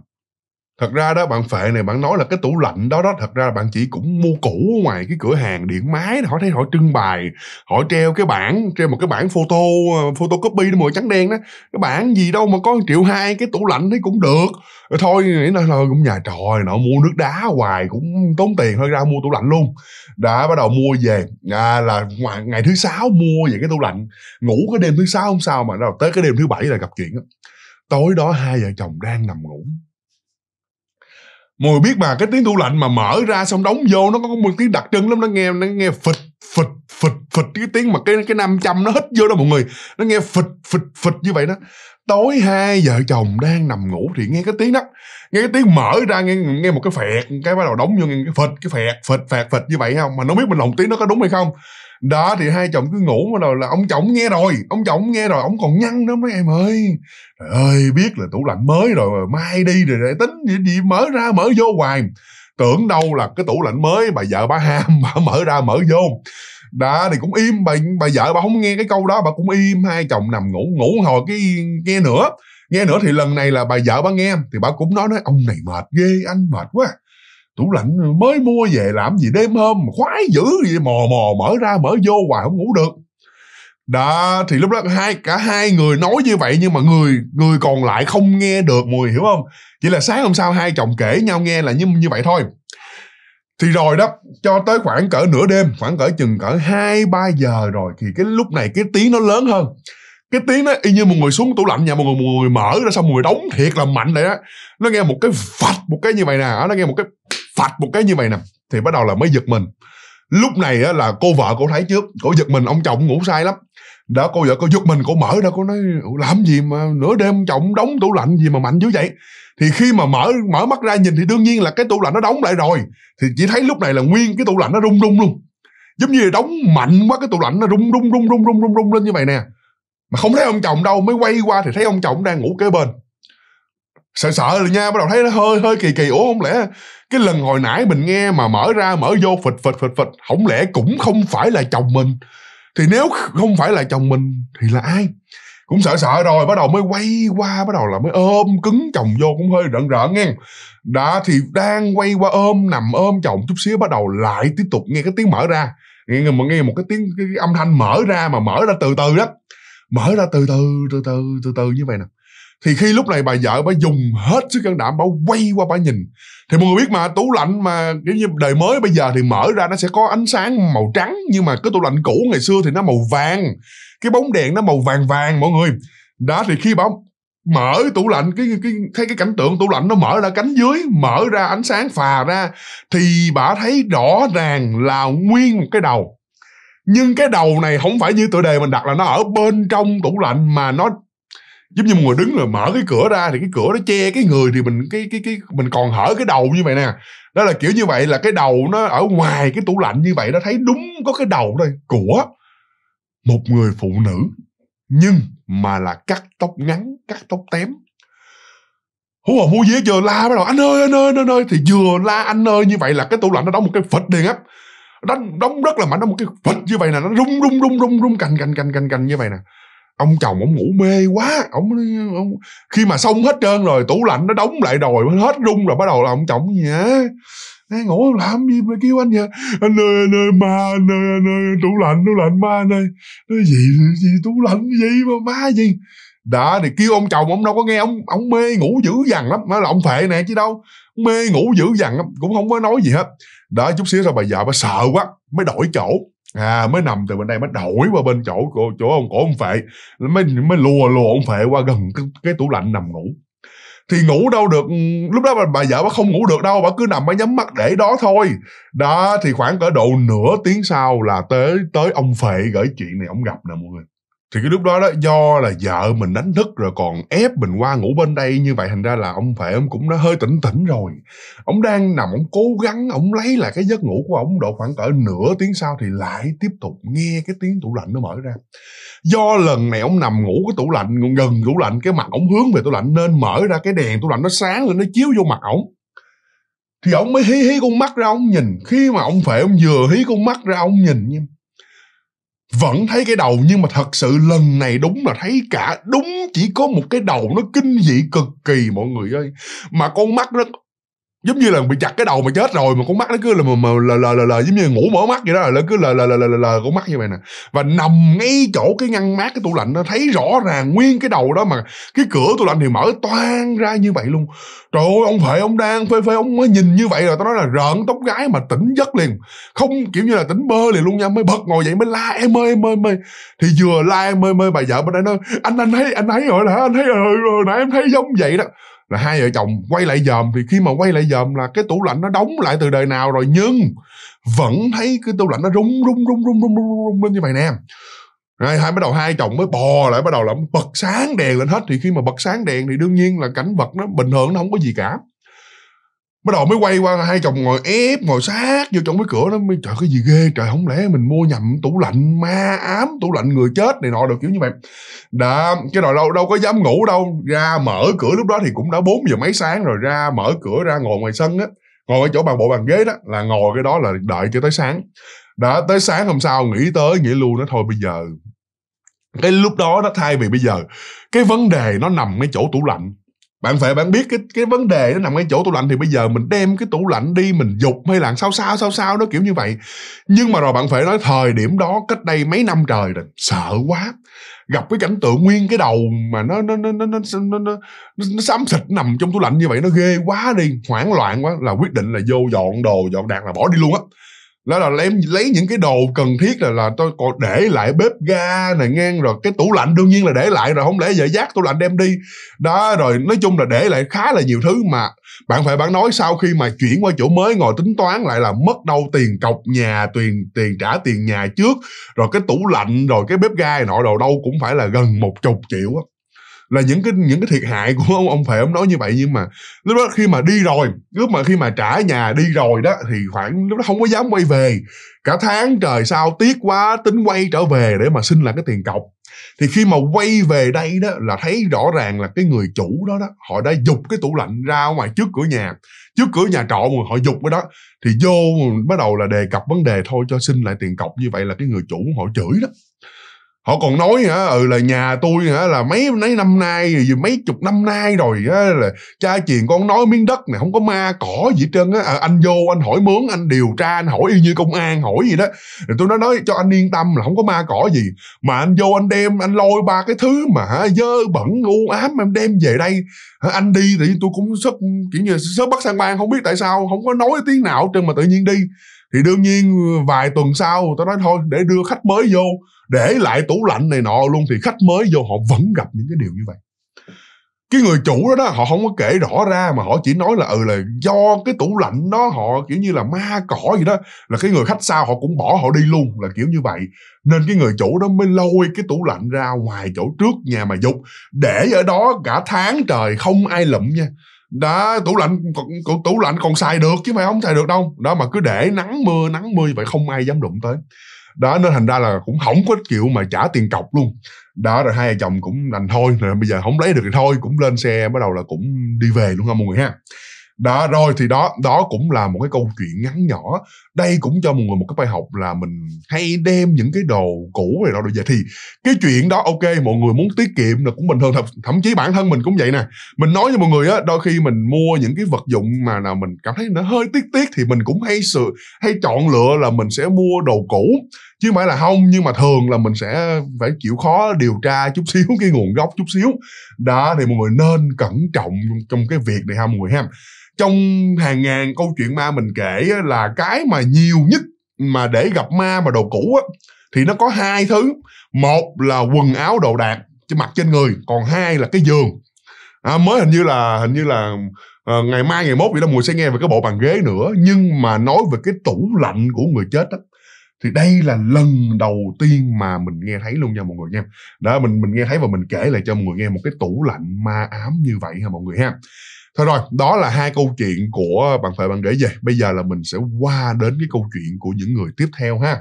thật ra đó bạn phệ này bạn nói là cái tủ lạnh đó đó thật ra bạn chỉ cũng mua cũ ở ngoài cái cửa hàng điện máy họ thấy họ trưng bày họ treo cái bảng treo một cái bảng photo ờ, photocopy màu trắng đen đó cái bảng gì đâu mà có triệu hai cái tủ lạnh thấy cũng được ờ, thôi nghĩ là thôi cũng nhà tròi nọ mua nước đá hoài cũng tốn tiền hơi ra mua tủ lạnh luôn đã bắt đầu mua về à, là ngoài ngày thứ sáu mua về cái tủ lạnh ngủ cái đêm thứ sáu không sao mà đâu tới cái đêm thứ bảy là gặp chuyện tối đó hai vợ chồng đang nằm ngủ mùi biết mà cái tiếng tủ lạnh mà mở ra xong đóng vô nó có một tiếng đặc trưng lắm nó nghe nó nghe phịch phịch phịch phịch cái tiếng mà cái cái năm trăm nó hít vô đó mọi người nó nghe phịch phịch phịch như vậy đó tối hai vợ chồng đang nằm ngủ thì nghe cái tiếng đó nghe cái tiếng mở ra nghe nghe một cái phẹt cái bắt đầu đóng vô nghe cái phịch cái phẹt phịch phẹt phịch như vậy không mà nó biết mình lồng tiếng nó có đúng hay không đó thì hai chồng cứ ngủ mà rồi là ông chồng nghe rồi ông chồng nghe rồi ông còn nhăn nữa mấy em ơi trời ơi biết là tủ lạnh mới rồi mai đi rồi lại tính gì, gì mở ra mở vô hoài tưởng đâu là cái tủ lạnh mới bà vợ bà ham bà mở ra mở vô đó thì cũng im bà, bà vợ bà không nghe cái câu đó bà cũng im hai chồng nằm ngủ ngủ hồi cái nghe nữa nghe nữa thì lần này là bà vợ bà nghe thì bà cũng nói nói ông này mệt ghê anh mệt quá tủ lạnh mới mua về làm gì đêm hôm khoái dữ gì mò mò mở ra mở vô hoài không ngủ được đó thì lúc đó hai cả hai người nói như vậy nhưng mà người người còn lại không nghe được mùi hiểu không chỉ là sáng hôm sau hai chồng kể nhau nghe là như như vậy thôi thì rồi đó cho tới khoảng cỡ nửa đêm khoảng cỡ chừng cỡ hai ba giờ rồi thì cái lúc này cái tiếng nó lớn hơn cái tiếng đó y như một người xuống tủ lạnh nhà một người, một người mở ra xong một người đóng thiệt là mạnh đấy á nó nghe một cái vạch một cái như vậy nè nó nghe một cái phạt một cái như vậy nè thì bắt đầu là mới giật mình lúc này á, là cô vợ cô thấy trước cô giật mình ông chồng ngủ sai lắm đó cô vợ cô giật mình cô mở ra cô nói làm gì mà nửa đêm chồng đóng tủ lạnh gì mà mạnh dữ vậy thì khi mà mở mở mắt ra nhìn thì đương nhiên là cái tủ lạnh nó đóng lại rồi thì chỉ thấy lúc này là nguyên cái tủ lạnh nó rung rung luôn giống như đóng mạnh quá cái tủ lạnh nó rung rung rung rung rung rung rung lên như vậy nè mà không thấy ông chồng đâu mới quay qua thì thấy ông chồng đang ngủ kế bên sợ sợ rồi nha bắt đầu thấy nó hơi hơi kỳ kỳ ủa không lẽ cái lần hồi nãy mình nghe mà mở ra mở vô phịch phịch phịch phịch không lẽ cũng không phải là chồng mình thì nếu không phải là chồng mình thì là ai cũng sợ sợ rồi bắt đầu mới quay qua bắt đầu là mới ôm cứng chồng vô cũng hơi rợn rợn nghe đã thì đang quay qua ôm nằm ôm chồng chút xíu bắt đầu lại tiếp tục nghe cái tiếng mở ra nghe mà nghe một cái tiếng cái âm thanh mở ra mà mở ra từ từ đó mở ra từ từ từ từ từ từ như vậy nè thì khi lúc này bà vợ bà dùng hết sức can đảm bà quay qua bà nhìn thì mọi người biết mà tủ lạnh mà kiểu như đời mới bây giờ thì mở ra nó sẽ có ánh sáng màu trắng nhưng mà cái tủ lạnh cũ ngày xưa thì nó màu vàng cái bóng đèn nó màu vàng vàng mọi người đó thì khi bà mở tủ lạnh cái cái thấy cái cảnh tượng tủ lạnh nó mở ra cánh dưới mở ra ánh sáng phà ra thì bà thấy rõ ràng là nguyên một cái đầu nhưng cái đầu này không phải như tựa đề mình đặt là nó ở bên trong tủ lạnh mà nó giống như mọi người đứng rồi mở cái cửa ra thì cái cửa nó che cái người thì mình cái cái cái mình còn hở cái đầu như vậy nè đó là kiểu như vậy là cái đầu nó ở ngoài cái tủ lạnh như vậy nó thấy đúng có cái đầu đây của một người phụ nữ nhưng mà là cắt tóc ngắn cắt tóc tém hú hồn hú vía chưa la bắt đầu anh ơi anh ơi anh ơi thì vừa la anh ơi như vậy là cái tủ lạnh nó đóng một cái phịch liền á đóng đóng rất là mạnh đóng một cái phịch như vậy nè nó rung rung rung rung rung cành cành cành cành cành như vậy nè ông chồng ông ngủ mê quá ông, ông khi mà xong hết trơn rồi tủ lạnh nó đóng lại rồi hết rung rồi bắt đầu là ông chồng gì hả ngủ làm gì mà kêu anh vậy anh ơi anh ơi ma anh ơi anh ơi tủ lạnh tủ lạnh ma anh ơi nói gì gì tủ lạnh gì mà ma gì đã thì kêu ông chồng ông đâu có nghe ông ông mê ngủ dữ dằn lắm nó là ông phệ nè chứ đâu mê ngủ dữ dằn lắm cũng không có nói gì hết đã chút xíu sau bà vợ bà sợ quá mới đổi chỗ à mới nằm từ bên đây mới đổi qua bên chỗ chỗ, chỗ ông cổ ông phệ mới mới lùa lùa ông phệ qua gần cái, cái tủ lạnh nằm ngủ thì ngủ đâu được ừ, lúc đó bà, bà vợ bà không ngủ được đâu bà cứ nằm bà nhắm mắt để đó thôi đó thì khoảng cỡ độ nửa tiếng sau là tới tới ông phệ gửi chuyện này ông gặp nè mọi người thì cái lúc đó đó do là vợ mình đánh thức rồi còn ép mình qua ngủ bên đây như vậy thành ra là ông phải ông cũng đã hơi tỉnh tỉnh rồi ông đang nằm ông cố gắng ông lấy lại cái giấc ngủ của ông độ khoảng cỡ nửa tiếng sau thì lại tiếp tục nghe cái tiếng tủ lạnh nó mở ra do lần này ông nằm ngủ cái tủ lạnh gần tủ lạnh cái mặt ông hướng về tủ lạnh nên mở ra cái đèn tủ lạnh nó sáng rồi nó chiếu vô mặt ông thì ông mới hí hí con mắt ra ông nhìn khi mà ông phải ông vừa hí con mắt ra ông nhìn nha vẫn thấy cái đầu nhưng mà thật sự lần này đúng là thấy cả đúng chỉ có một cái đầu nó kinh dị cực kỳ mọi người ơi mà con mắt rất giống như là bị chặt cái đầu mà chết rồi mà con mắt nó cứ là mà, mà là, là, là, là giống như ngủ mở mắt vậy đó là cứ là là là là, là, là con mắt như vậy nè và nằm ngay chỗ cái ngăn mát cái tủ lạnh nó thấy rõ ràng nguyên cái đầu đó mà cái cửa tủ lạnh thì mở toang ra như vậy luôn trời ơi ông phải ông đang phê phê ông mới nhìn như vậy rồi tao nói là rợn tóc gái mà tỉnh giấc liền không kiểu như là tỉnh bơ liền luôn nha mới bật ngồi dậy mới la em ơi em ơi em ơi thì vừa la em ơi em ơi bà vợ bên đây nói anh anh thấy anh thấy rồi hả anh thấy rồi, rồi, rồi nãy em thấy giống vậy đó là hai vợ chồng quay lại dòm thì khi mà quay lại dòm là cái tủ lạnh nó đóng lại từ đời nào rồi nhưng vẫn thấy cái tủ lạnh nó rung rung rung rung rung rung rung lên như vậy nè rồi hai bắt đầu hai chồng mới bò lại bắt đầu là bật sáng đèn lên hết thì khi mà bật sáng đèn thì đương nhiên là cảnh vật nó bình thường nó không có gì cả bắt đầu mới quay qua hai chồng ngồi ép ngồi sát vô trong cái cửa nó mới trời cái gì ghê trời không lẽ mình mua nhầm tủ lạnh ma ám tủ lạnh người chết này nọ được kiểu như vậy đã cái đòi đâu đâu có dám ngủ đâu ra mở cửa lúc đó thì cũng đã 4 giờ mấy sáng rồi ra mở cửa ra ngồi ngoài sân á ngồi ở chỗ bàn bộ bàn ghế đó là ngồi cái đó là đợi cho tới sáng đã tới sáng hôm sau nghĩ tới nghĩ luôn nó thôi bây giờ cái lúc đó nó thay vì bây giờ cái vấn đề nó nằm cái chỗ tủ lạnh bạn phải bạn biết cái cái vấn đề nó nằm ngay chỗ tủ lạnh thì bây giờ mình đem cái tủ lạnh đi mình dục hay là sao sao sao sao nó kiểu như vậy nhưng mà rồi bạn phải nói thời điểm đó cách đây mấy năm trời rồi sợ quá gặp cái cảnh tượng nguyên cái đầu mà nó nó nó nó nó nó, nó, nó xám xịt nằm trong tủ lạnh như vậy nó ghê quá đi hoảng loạn quá là quyết định là vô dọn đồ dọn đạc là bỏ đi luôn á đó là em lấy những cái đồ cần thiết là là tôi còn để lại bếp ga này ngang rồi cái tủ lạnh đương nhiên là để lại rồi không lẽ giờ giác tủ lạnh đem đi đó rồi nói chung là để lại khá là nhiều thứ mà bạn phải bạn nói sau khi mà chuyển qua chỗ mới ngồi tính toán lại là mất đâu tiền cọc nhà tiền tiền trả tiền nhà trước rồi cái tủ lạnh rồi cái bếp ga nọ đồ đâu cũng phải là gần một chục triệu á là những cái những cái thiệt hại của ông ông phải ông nói như vậy nhưng mà lúc đó khi mà đi rồi lúc mà khi mà trả nhà đi rồi đó thì khoảng lúc đó không có dám quay về cả tháng trời sao tiếc quá tính quay trở về để mà xin lại cái tiền cọc thì khi mà quay về đây đó là thấy rõ ràng là cái người chủ đó đó họ đã dục cái tủ lạnh ra ngoài trước cửa nhà trước cửa nhà trọ mà họ dục cái đó thì vô bắt đầu là đề cập vấn đề thôi cho xin lại tiền cọc như vậy là cái người chủ họ chửi đó họ còn nói hả ừ là nhà tôi hả là mấy mấy năm nay gì mấy chục năm nay rồi á là cha truyền con nói miếng đất này không có ma cỏ gì hết trơn á à, anh vô anh hỏi mướn anh điều tra anh hỏi y như công an hỏi gì đó rồi tôi nói nói cho anh yên tâm là không có ma cỏ gì mà anh vô anh đem anh lôi ba cái thứ mà hả dơ bẩn u ám em đem về đây hả, anh đi thì tôi cũng sớm kiểu như sớm bắt sang bang không biết tại sao không có nói tiếng nào trơn mà tự nhiên đi thì đương nhiên vài tuần sau tôi nói thôi để đưa khách mới vô để lại tủ lạnh này nọ luôn thì khách mới vô họ vẫn gặp những cái điều như vậy cái người chủ đó đó họ không có kể rõ ra mà họ chỉ nói là ừ là do cái tủ lạnh đó họ kiểu như là ma cỏ gì đó là cái người khách sau họ cũng bỏ họ đi luôn là kiểu như vậy nên cái người chủ đó mới lôi cái tủ lạnh ra ngoài chỗ trước nhà mà dục để ở đó cả tháng trời không ai lụm nha đó tủ lạnh còn tủ lạnh còn xài được chứ mày không xài được đâu đó mà cứ để nắng mưa nắng mưa như vậy không ai dám đụng tới đó nên thành ra là cũng không có chịu mà trả tiền cọc luôn đó rồi hai vợ chồng cũng đành thôi rồi bây giờ không lấy được thì thôi cũng lên xe bắt đầu là cũng đi về luôn ha mọi người ha đó rồi thì đó đó cũng là một cái câu chuyện ngắn nhỏ đây cũng cho mọi người một cái bài học là mình hay đem những cái đồ cũ về đó rồi giờ thì cái chuyện đó ok mọi người muốn tiết kiệm là cũng bình thường thật thậm chí bản thân mình cũng vậy nè mình nói cho mọi người á đôi khi mình mua những cái vật dụng mà nào mình cảm thấy nó hơi tiếc tiếc thì mình cũng hay sự hay chọn lựa là mình sẽ mua đồ cũ chứ không phải là không nhưng mà thường là mình sẽ phải chịu khó điều tra chút xíu cái nguồn gốc chút xíu đó thì mọi người nên cẩn trọng trong cái việc này ha mọi người ha trong hàng ngàn câu chuyện ma mình kể là cái mà nhiều nhất mà để gặp ma mà đồ cũ á thì nó có hai thứ một là quần áo đồ đạc chứ mặc trên người còn hai là cái giường à, mới hình như là hình như là à, ngày mai ngày mốt vậy đó mùi sẽ nghe về cái bộ bàn ghế nữa nhưng mà nói về cái tủ lạnh của người chết đó thì đây là lần đầu tiên mà mình nghe thấy luôn nha mọi người nha đó mình mình nghe thấy và mình kể lại cho mọi người nghe một cái tủ lạnh ma ám như vậy ha mọi người ha thôi rồi đó là hai câu chuyện của bạn phệ bạn để về bây giờ là mình sẽ qua đến cái câu chuyện của những người tiếp theo ha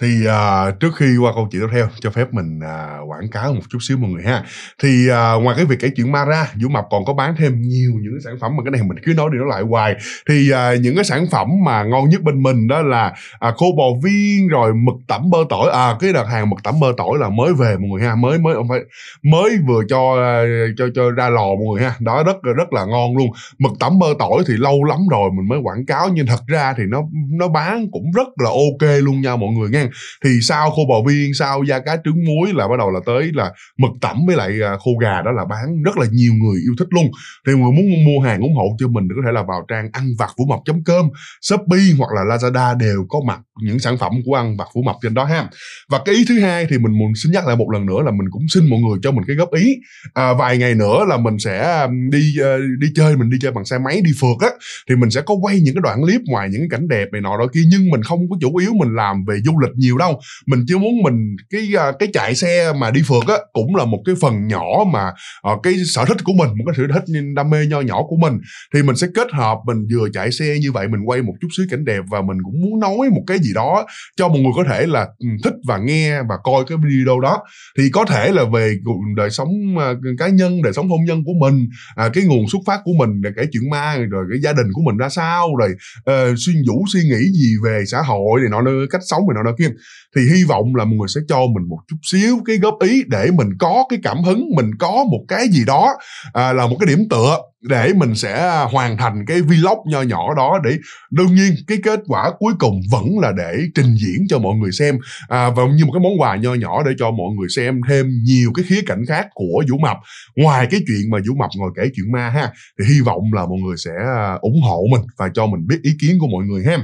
thì à, trước khi qua câu chuyện tiếp theo cho phép mình à, quảng cáo một chút xíu mọi người ha thì à, ngoài cái việc kể chuyện ma ra vũ mập còn có bán thêm nhiều những cái sản phẩm mà cái này mình cứ nói đi nói lại hoài thì à, những cái sản phẩm mà ngon nhất bên mình đó là à, khô bò viên rồi mực tẩm bơ tỏi à cái đợt hàng mực tẩm bơ tỏi là mới về mọi người ha mới mới không phải mới vừa cho à, cho cho ra lò mọi người ha đó rất rất là ngon luôn mực tẩm bơ tỏi thì lâu lắm rồi mình mới quảng cáo nhưng thật ra thì nó nó bán cũng rất là ok luôn nha mọi người nghe thì sau khô bò viên sau da cá trứng muối là bắt đầu là tới là mực tẩm với lại à, khô gà đó là bán rất là nhiều người yêu thích luôn thì người muốn mua hàng ủng hộ cho mình thì có thể là vào trang ăn vặt vũ mộc com shopee hoặc là lazada đều có mặt những sản phẩm của ăn và phủ mập trên đó ha và cái ý thứ hai thì mình muốn xin nhắc lại một lần nữa là mình cũng xin mọi người cho mình cái góp ý à, vài ngày nữa là mình sẽ um, đi ờ, đi chơi mình đi chơi bằng xe máy đi phượt á thì mình sẽ có quay những cái đoạn clip ngoài những cái cảnh đẹp này nọ đôi kia nhưng mình không có chủ yếu mình làm về du lịch nhiều đâu mình chỉ muốn mình cái ờ, cái chạy xe mà đi phượt á cũng là một cái phần nhỏ mà ờ, cái sở thích của mình một cái sở thích đam mê nho nhỏ của mình thì mình sẽ kết hợp mình vừa chạy xe như vậy mình quay một chút xíu cảnh đẹp và mình cũng muốn nói một cái gì gì đó cho một người có thể là ừ, thích và nghe và coi cái video đó thì có thể là về đời sống ờ, cá nhân đời sống hôn nhân của mình à, cái nguồn xuất phát của mình kể chuyện ma rồi cái gia đình của mình ra sao rồi uh, suy vũ suy nghĩ gì về xã hội thì nọ cách sống thì nọ nơi kia thì hy vọng là mọi người sẽ cho mình một chút xíu cái góp ý để mình có cái cảm hứng mình có một cái gì đó à, là một cái điểm tựa để mình sẽ hoàn thành cái vlog nho nhỏ đó để đương nhiên cái kết quả cuối cùng vẫn là để trình diễn cho mọi người xem à, và như một cái món quà nho nhỏ để cho mọi người xem thêm nhiều cái khía cạnh khác của vũ mập ngoài cái chuyện mà vũ mập ngồi kể chuyện ma ha thì hy vọng là mọi người sẽ à, ủng hộ mình và cho mình biết ý kiến của mọi người ha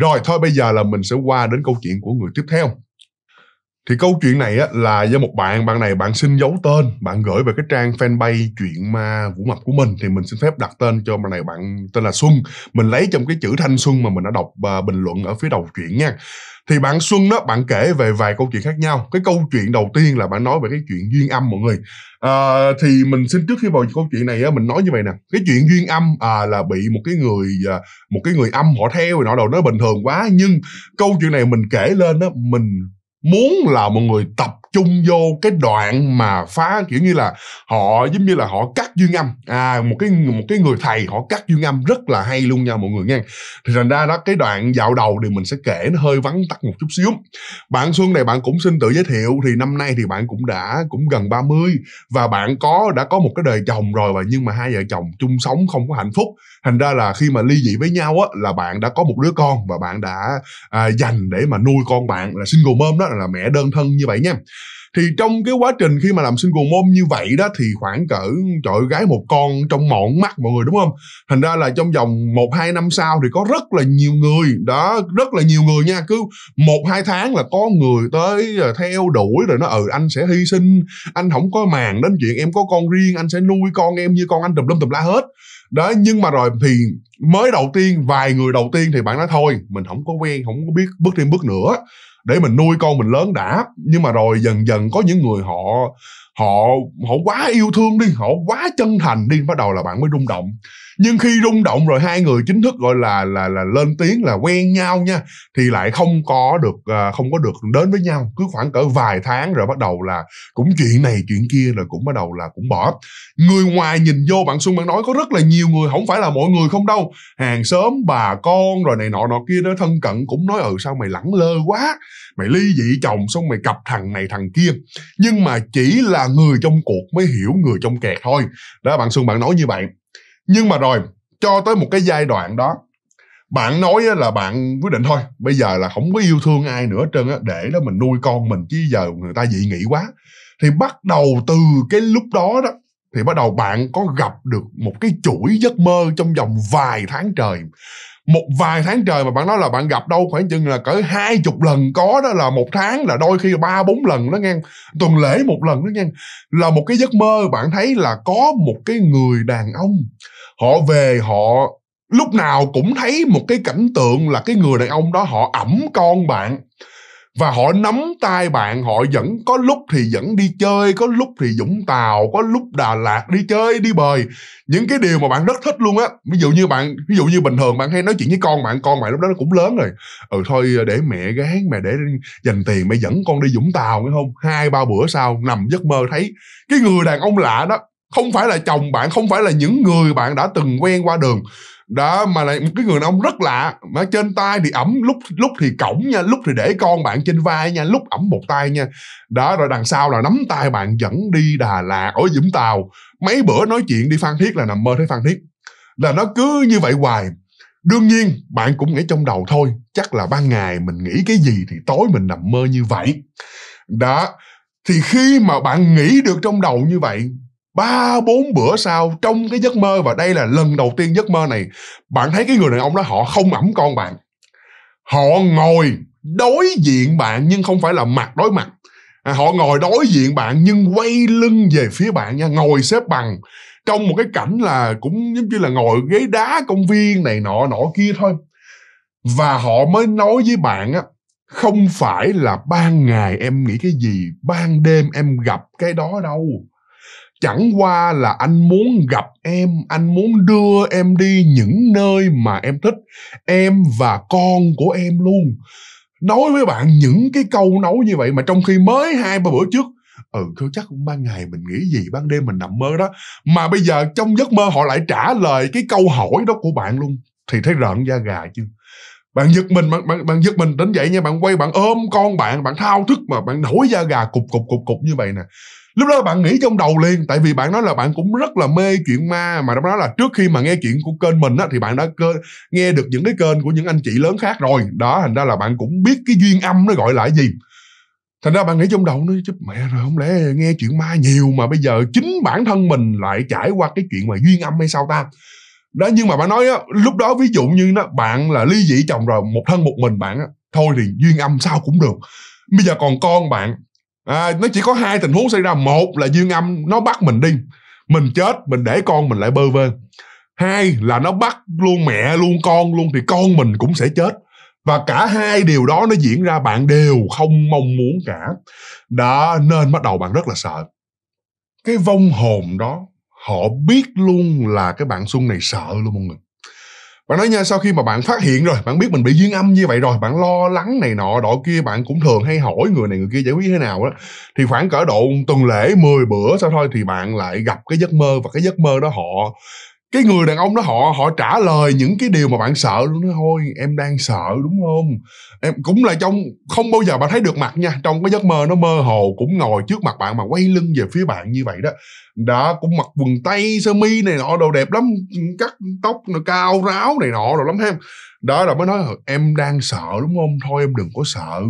rồi thôi bây giờ là mình sẽ qua đến câu chuyện của người tiếp theo thì câu chuyện này á, là do một bạn bạn này bạn xin giấu tên bạn gửi về cái trang fanpage chuyện ma vũ mập của mình thì mình xin phép đặt tên cho bạn này bạn tên là xuân mình lấy trong cái chữ thanh xuân mà mình đã đọc uh, bình luận ở phía đầu chuyện nha thì bạn xuân đó bạn kể về vài câu chuyện khác nhau cái câu chuyện đầu tiên là bạn nói về cái chuyện duyên âm mọi người à, thì mình xin trước khi vào câu chuyện này á mình nói như vậy nè cái chuyện duyên âm à, là bị một cái người à, một cái người âm họ theo rồi nọ đầu nó bình thường quá nhưng câu chuyện này mình kể lên đó mình muốn là mọi người tập trung vô cái đoạn mà phá kiểu như là họ giống như là họ cắt duyên âm à một cái một cái người thầy họ cắt duyên âm rất là hay luôn nha mọi người nha thì thành ra đó cái đoạn dạo đầu thì mình sẽ kể nó hơi vắng tắt một chút xíu bạn xuân này bạn cũng xin tự giới thiệu thì năm nay thì bạn cũng đã cũng gần 30 và bạn có đã có một cái đời chồng rồi và nhưng mà hai vợ chồng chung sống không có hạnh phúc thành ra là khi mà ly dị với nhau á là bạn đã có một đứa con và bạn đã à, dành để mà nuôi con bạn là single mom đó là mẹ đơn thân như vậy nha thì trong cái quá trình khi mà làm single mom như vậy đó thì khoảng cỡ trời gái một con trong mọn mắt mọi người đúng không thành ra là trong vòng một hai năm sau thì có rất là nhiều người đó rất là nhiều người nha cứ một hai tháng là có người tới ờ, theo đuổi rồi nó ừ anh sẽ hy sinh anh không có màng đến chuyện em có con riêng anh sẽ nuôi con em như con anh tùm lum tùm la hết đó nhưng mà rồi thì mới đầu tiên vài người đầu tiên thì bạn nói thôi mình không có quen không có biết bước thêm bước nữa để mình nuôi con mình lớn đã nhưng mà rồi dần dần có những người họ họ họ quá yêu thương đi họ quá chân thành đi bắt đầu là bạn mới rung động nhưng khi rung động rồi hai người chính thức gọi là là là lên tiếng là quen nhau nha thì lại không có được à, không có được đến với nhau cứ khoảng cỡ vài tháng rồi bắt đầu là cũng chuyện này chuyện kia rồi cũng bắt đầu là cũng bỏ người ngoài nhìn vô bạn xuân bạn nói có rất là nhiều người không phải là mọi người không đâu hàng xóm bà con rồi này nọ nọ kia đó thân cận cũng nói ừ sao mày lẳng lơ quá mày ly dị chồng xong mày cặp thằng này thằng kia nhưng mà chỉ là người trong cuộc mới hiểu người trong kẹt thôi đó bạn xuân bạn nói như vậy nhưng mà rồi cho tới một cái giai đoạn đó bạn nói là bạn quyết định thôi bây giờ là không có yêu thương ai nữa trơn á để đó mình nuôi con mình chứ giờ người ta dị nghị quá thì bắt đầu từ cái lúc đó đó thì bắt đầu bạn có gặp được một cái chuỗi giấc mơ trong vòng vài tháng trời một vài tháng trời mà bạn nói là bạn gặp đâu khoảng chừng là cỡ hai chục lần có đó là một tháng là đôi khi ba bốn lần đó nghe tuần lễ một lần đó nghe là một cái giấc mơ bạn thấy là có một cái người đàn ông họ về họ lúc nào cũng thấy một cái cảnh tượng là cái người đàn ông đó họ ẩm con bạn và họ nắm tay bạn họ vẫn có lúc thì vẫn đi chơi có lúc thì dũng tàu có lúc đà lạt đi chơi đi bời những cái điều mà bạn rất thích luôn á ví dụ như bạn ví dụ như bình thường bạn hay nói chuyện với con bạn con bạn lúc đó nó cũng lớn rồi ừ thôi để mẹ gán mẹ để dành tiền mẹ dẫn con đi dũng tàu nghe không hai ba bữa sau nằm giấc mơ thấy cái người đàn ông lạ đó không phải là chồng bạn không phải là những người bạn đã từng quen qua đường đó mà lại một cái người ông rất lạ mà trên tay thì ẩm lúc lúc thì cổng nha lúc thì để con bạn trên vai nha lúc ẩm một tay nha đó rồi đằng sau là nắm tay bạn dẫn đi đà lạt ở vũng tàu mấy bữa nói chuyện đi phan thiết là nằm mơ thấy phan thiết là nó cứ như vậy hoài đương nhiên bạn cũng nghĩ trong đầu thôi chắc là ban ngày mình nghĩ cái gì thì tối mình nằm mơ như vậy đó thì khi mà bạn nghĩ được trong đầu như vậy ba bốn bữa sau trong cái giấc mơ và đây là lần đầu tiên giấc mơ này bạn thấy cái người đàn ông đó họ không ẩm con bạn họ ngồi đối diện bạn nhưng không phải là mặt đối mặt à, họ ngồi đối diện bạn nhưng quay lưng về phía bạn nha ngồi xếp bằng trong một cái cảnh là cũng giống như là ngồi ghế đá công viên này nọ nọ kia thôi và họ mới nói với bạn á không phải là ban ngày em nghĩ cái gì ban đêm em gặp cái đó đâu chẳng qua là anh muốn gặp em anh muốn đưa em đi những nơi mà em thích em và con của em luôn nói với bạn những cái câu nói như vậy mà trong khi mới hai ba bữa trước ừ thôi chắc cũng ban ngày mình nghĩ gì ban đêm mình nằm mơ đó mà bây giờ trong giấc mơ họ lại trả lời cái câu hỏi đó của bạn luôn thì thấy rợn da gà chưa? bạn giật mình bạn, bạn, bạn giật mình đến dậy nha bạn quay bạn ôm con bạn bạn thao thức mà bạn nổi da gà cục cục cục cục như vậy nè lúc đó bạn nghĩ trong đầu liền tại vì bạn nói là bạn cũng rất là mê chuyện ma mà lúc đó là trước khi mà nghe chuyện của kênh mình á thì bạn đã cơ, nghe được những cái kênh của những anh chị lớn khác rồi đó thành ra là bạn cũng biết cái duyên âm nó gọi là gì thành ra bạn nghĩ trong đầu nó chứ mẹ rồi không lẽ nghe chuyện ma nhiều mà bây giờ chính bản thân mình lại trải qua cái chuyện mà duyên âm hay sao ta đó nhưng mà bạn nói á lúc đó ví dụ như đó bạn là ly dị chồng rồi một thân một mình bạn á thôi thì duyên âm sao cũng được bây giờ còn con bạn à, nó chỉ có hai tình huống xảy ra một là dương âm nó bắt mình đi mình chết mình để con mình lại bơ vơ hai là nó bắt luôn mẹ luôn con luôn thì con mình cũng sẽ chết và cả hai điều đó nó diễn ra bạn đều không mong muốn cả đã nên bắt đầu bạn rất là sợ cái vong hồn đó họ biết luôn là cái bạn xuân này sợ luôn mọi người bạn nói nha sau khi mà bạn phát hiện rồi bạn biết mình bị duyên âm như vậy rồi bạn lo lắng này nọ đọ kia bạn cũng thường hay hỏi người này người kia giải quyết thế nào đó thì khoảng cỡ độ tuần lễ 10 bữa sau thôi thì bạn lại gặp cái giấc mơ và cái giấc mơ đó họ cái người đàn ông đó họ họ trả lời những cái điều mà bạn sợ luôn đó thôi em đang sợ đúng không em cũng là trong không bao giờ bạn thấy được mặt nha trong cái giấc mơ nó mơ hồ cũng ngồi trước mặt bạn mà quay lưng về phía bạn như vậy đó đã cũng mặc quần tây sơ mi này nọ đồ đẹp lắm cắt tóc nó cao ráo này nọ rồi lắm ha đó rồi mới nói em đang sợ đúng không thôi em đừng có sợ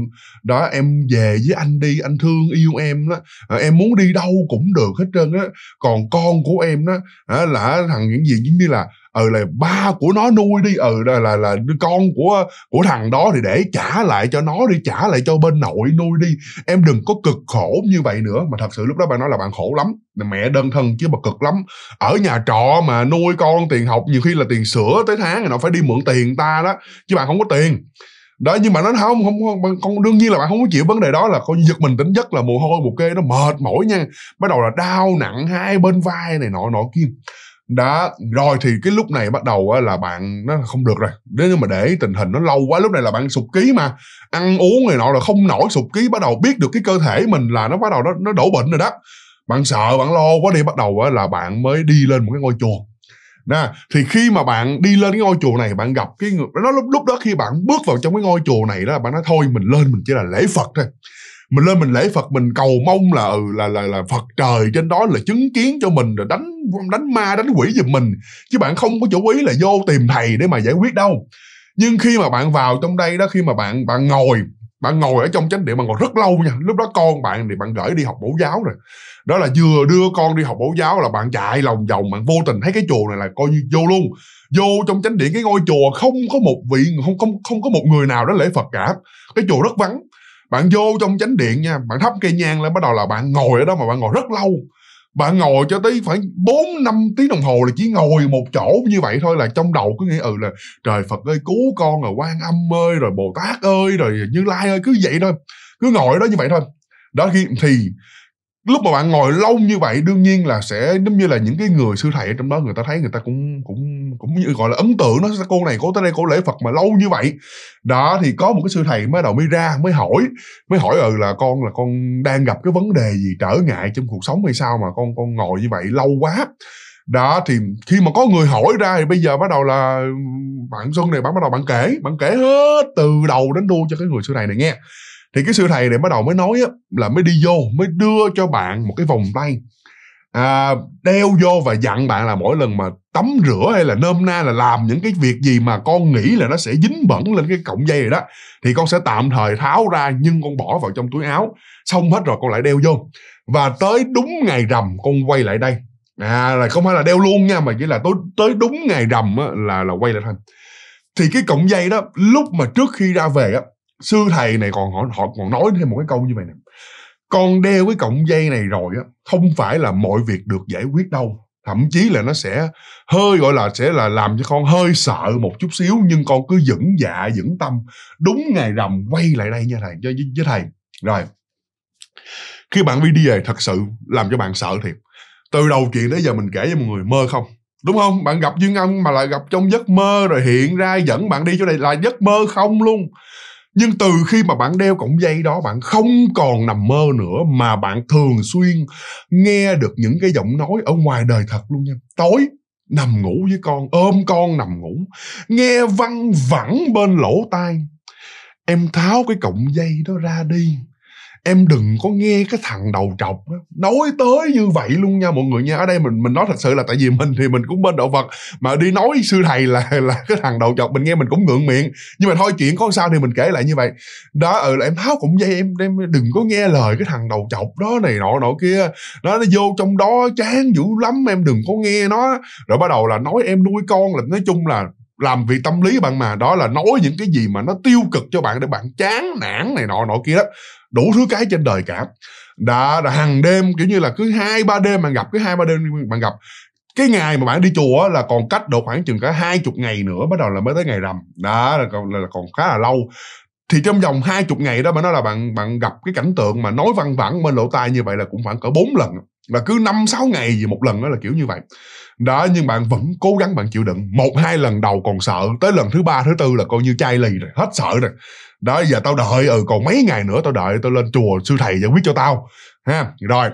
đó em về với anh đi anh thương yêu em đó à, em muốn đi đâu cũng được hết trơn á còn con của em đó à, là thằng những gì giống như là ừ là ba của nó nuôi đi ừ là là là con của của thằng đó thì để trả lại cho nó đi trả lại cho bên nội nuôi đi em đừng có cực khổ như vậy nữa mà thật sự lúc đó bạn nói là bạn khổ lắm mẹ đơn thân chứ mà cực lắm ở nhà trọ mà nuôi con tiền học nhiều khi là tiền sữa tới tháng nó phải đi mượn tiền ta đó chứ bạn không có tiền đó nhưng mà nó không không không, không đương nhiên là bạn không có chịu vấn đề đó là con giật mình tính giấc là mồ hôi một kê nó mệt mỏi nha bắt đầu là đau nặng hai bên vai này nọ nọ kia đó rồi thì cái lúc này bắt đầu là bạn nó không được rồi nếu như mà để tình hình nó lâu quá lúc này là bạn sụp ký mà ăn uống này nọ là không nổi sụp ký bắt đầu biết được cái cơ thể mình là nó bắt đầu nó, nó đổ bệnh rồi đó bạn sợ bạn lo quá đi bắt đầu là bạn mới đi lên một cái ngôi chùa nè thì khi mà bạn đi lên cái ngôi chùa này bạn gặp cái người nó lúc lúc đó khi bạn bước vào trong cái ngôi chùa này đó bạn nói thôi mình lên mình chỉ là lễ phật thôi mình lên mình lễ phật mình cầu mong là ừ, là là là phật trời trên đó là chứng kiến cho mình rồi đánh đánh ma đánh quỷ giùm mình chứ bạn không có chủ ý là vô tìm thầy để mà giải quyết đâu nhưng khi mà bạn vào trong đây đó khi mà bạn bạn ngồi bạn ngồi ở trong chánh điện bạn ngồi rất lâu nha lúc đó con bạn thì bạn gửi đi học mẫu giáo rồi đó là vừa đưa con đi học mẫu giáo là bạn chạy lòng vòng bạn vô tình thấy cái chùa này là coi như vô luôn vô trong chánh điện cái ngôi chùa không có một vị không không không có một người nào đó lễ phật cả cái chùa rất vắng bạn vô trong chánh điện nha bạn thắp cây nhang lên bắt đầu là bạn ngồi ở đó mà bạn ngồi rất lâu bạn ngồi cho tới phải 4 năm tiếng đồng hồ là chỉ ngồi một chỗ như vậy thôi là trong đầu cứ nghĩ ừ là trời Phật ơi cứu con rồi quan âm ơi rồi Bồ Tát ơi rồi Như Lai ơi cứ vậy thôi cứ ngồi đó như vậy thôi đó khi thì lúc mà bạn ngồi lâu như vậy đương nhiên là sẽ giống như là những cái người sư thầy ở trong đó người ta thấy người ta cũng cũng cũng như gọi là ấn tượng nó cô này cô tới đây cô lễ phật mà lâu như vậy đó thì có một cái sư thầy mới đầu mới ra mới hỏi mới hỏi ừ là con là con đang gặp cái vấn đề gì trở ngại trong cuộc sống hay sao mà con con ngồi như vậy lâu quá đó thì khi mà có người hỏi ra thì bây giờ bắt đầu là bạn xuân này bắt đầu bạn kể bạn kể hết từ đầu đến đuôi cho cái người sư thầy này nghe thì cái sư thầy này bắt đầu mới nói á, là mới đi vô mới đưa cho bạn một cái vòng tay à, đeo vô và dặn bạn là mỗi lần mà tắm rửa hay là nôm na là làm những cái việc gì mà con nghĩ là nó sẽ dính bẩn lên cái cọng dây này đó thì con sẽ tạm thời tháo ra nhưng con bỏ vào trong túi áo xong hết rồi con lại đeo vô và tới đúng ngày rằm con quay lại đây à là không phải là đeo luôn nha mà chỉ là tới tới đúng ngày rằm á, là là quay lại thôi thì cái cọng dây đó lúc mà trước khi ra về á sư thầy này còn họ, họ còn nói thêm một cái câu như vậy nè con đeo cái cọng dây này rồi á không phải là mọi việc được giải quyết đâu thậm chí là nó sẽ hơi gọi là sẽ là làm cho con hơi sợ một chút xíu nhưng con cứ vững dạ vững tâm đúng ngày rằm quay lại đây nha thầy với, với thầy rồi khi bạn đi đi về thật sự làm cho bạn sợ thiệt từ đầu chuyện tới giờ mình kể cho mọi người mơ không đúng không bạn gặp duyên âm mà lại gặp trong giấc mơ rồi hiện ra dẫn bạn đi chỗ này là giấc mơ không luôn nhưng từ khi mà bạn đeo cổng dây đó bạn không còn nằm mơ nữa mà bạn thường xuyên nghe được những cái giọng nói ở ngoài đời thật luôn nha tối nằm ngủ với con ôm con nằm ngủ nghe văng vẳng bên lỗ tai em tháo cái cọng dây đó ra đi em đừng có nghe cái thằng đầu trọc nói tới như vậy luôn nha mọi người nha ở đây mình mình nói thật sự là tại vì mình thì mình cũng bên đạo phật mà đi nói sư thầy là là cái thằng đầu trọc mình nghe mình cũng ngượng miệng nhưng mà thôi chuyện có sao thì mình kể lại như vậy đó ừ là em tháo cũng vậy em em đừng có nghe lời cái thằng đầu chọc đó này nọ nọ kia nó nó vô trong đó chán dữ lắm em đừng có nghe nó rồi bắt đầu là nói em nuôi con là nói chung là làm việc tâm lý bạn mà đó là nói những cái gì mà nó tiêu cực cho bạn để bạn chán nản này nọ nọ kia đó đủ thứ cái trên đời cả đã, đã hàng đêm kiểu như là cứ hai ba đêm bạn gặp cứ hai ba đêm bạn gặp cái ngày mà bạn đi chùa là còn cách độ khoảng chừng cả hai chục ngày nữa bắt đầu là mới tới ngày rằm đó là còn là còn khá là lâu thì trong vòng hai chục ngày đó bạn nói là bạn bạn gặp cái cảnh tượng mà nói văng vẳng bên lỗ tai như vậy là cũng khoảng cỡ bốn lần là cứ năm sáu ngày gì một lần đó là kiểu như vậy đó nhưng bạn vẫn cố gắng bạn chịu đựng một hai lần đầu còn sợ tới lần thứ ba thứ tư là coi như chai lì rồi hết sợ rồi đó giờ tao đợi ừ còn mấy ngày nữa tao đợi tao lên chùa sư thầy giải quyết cho tao ha rồi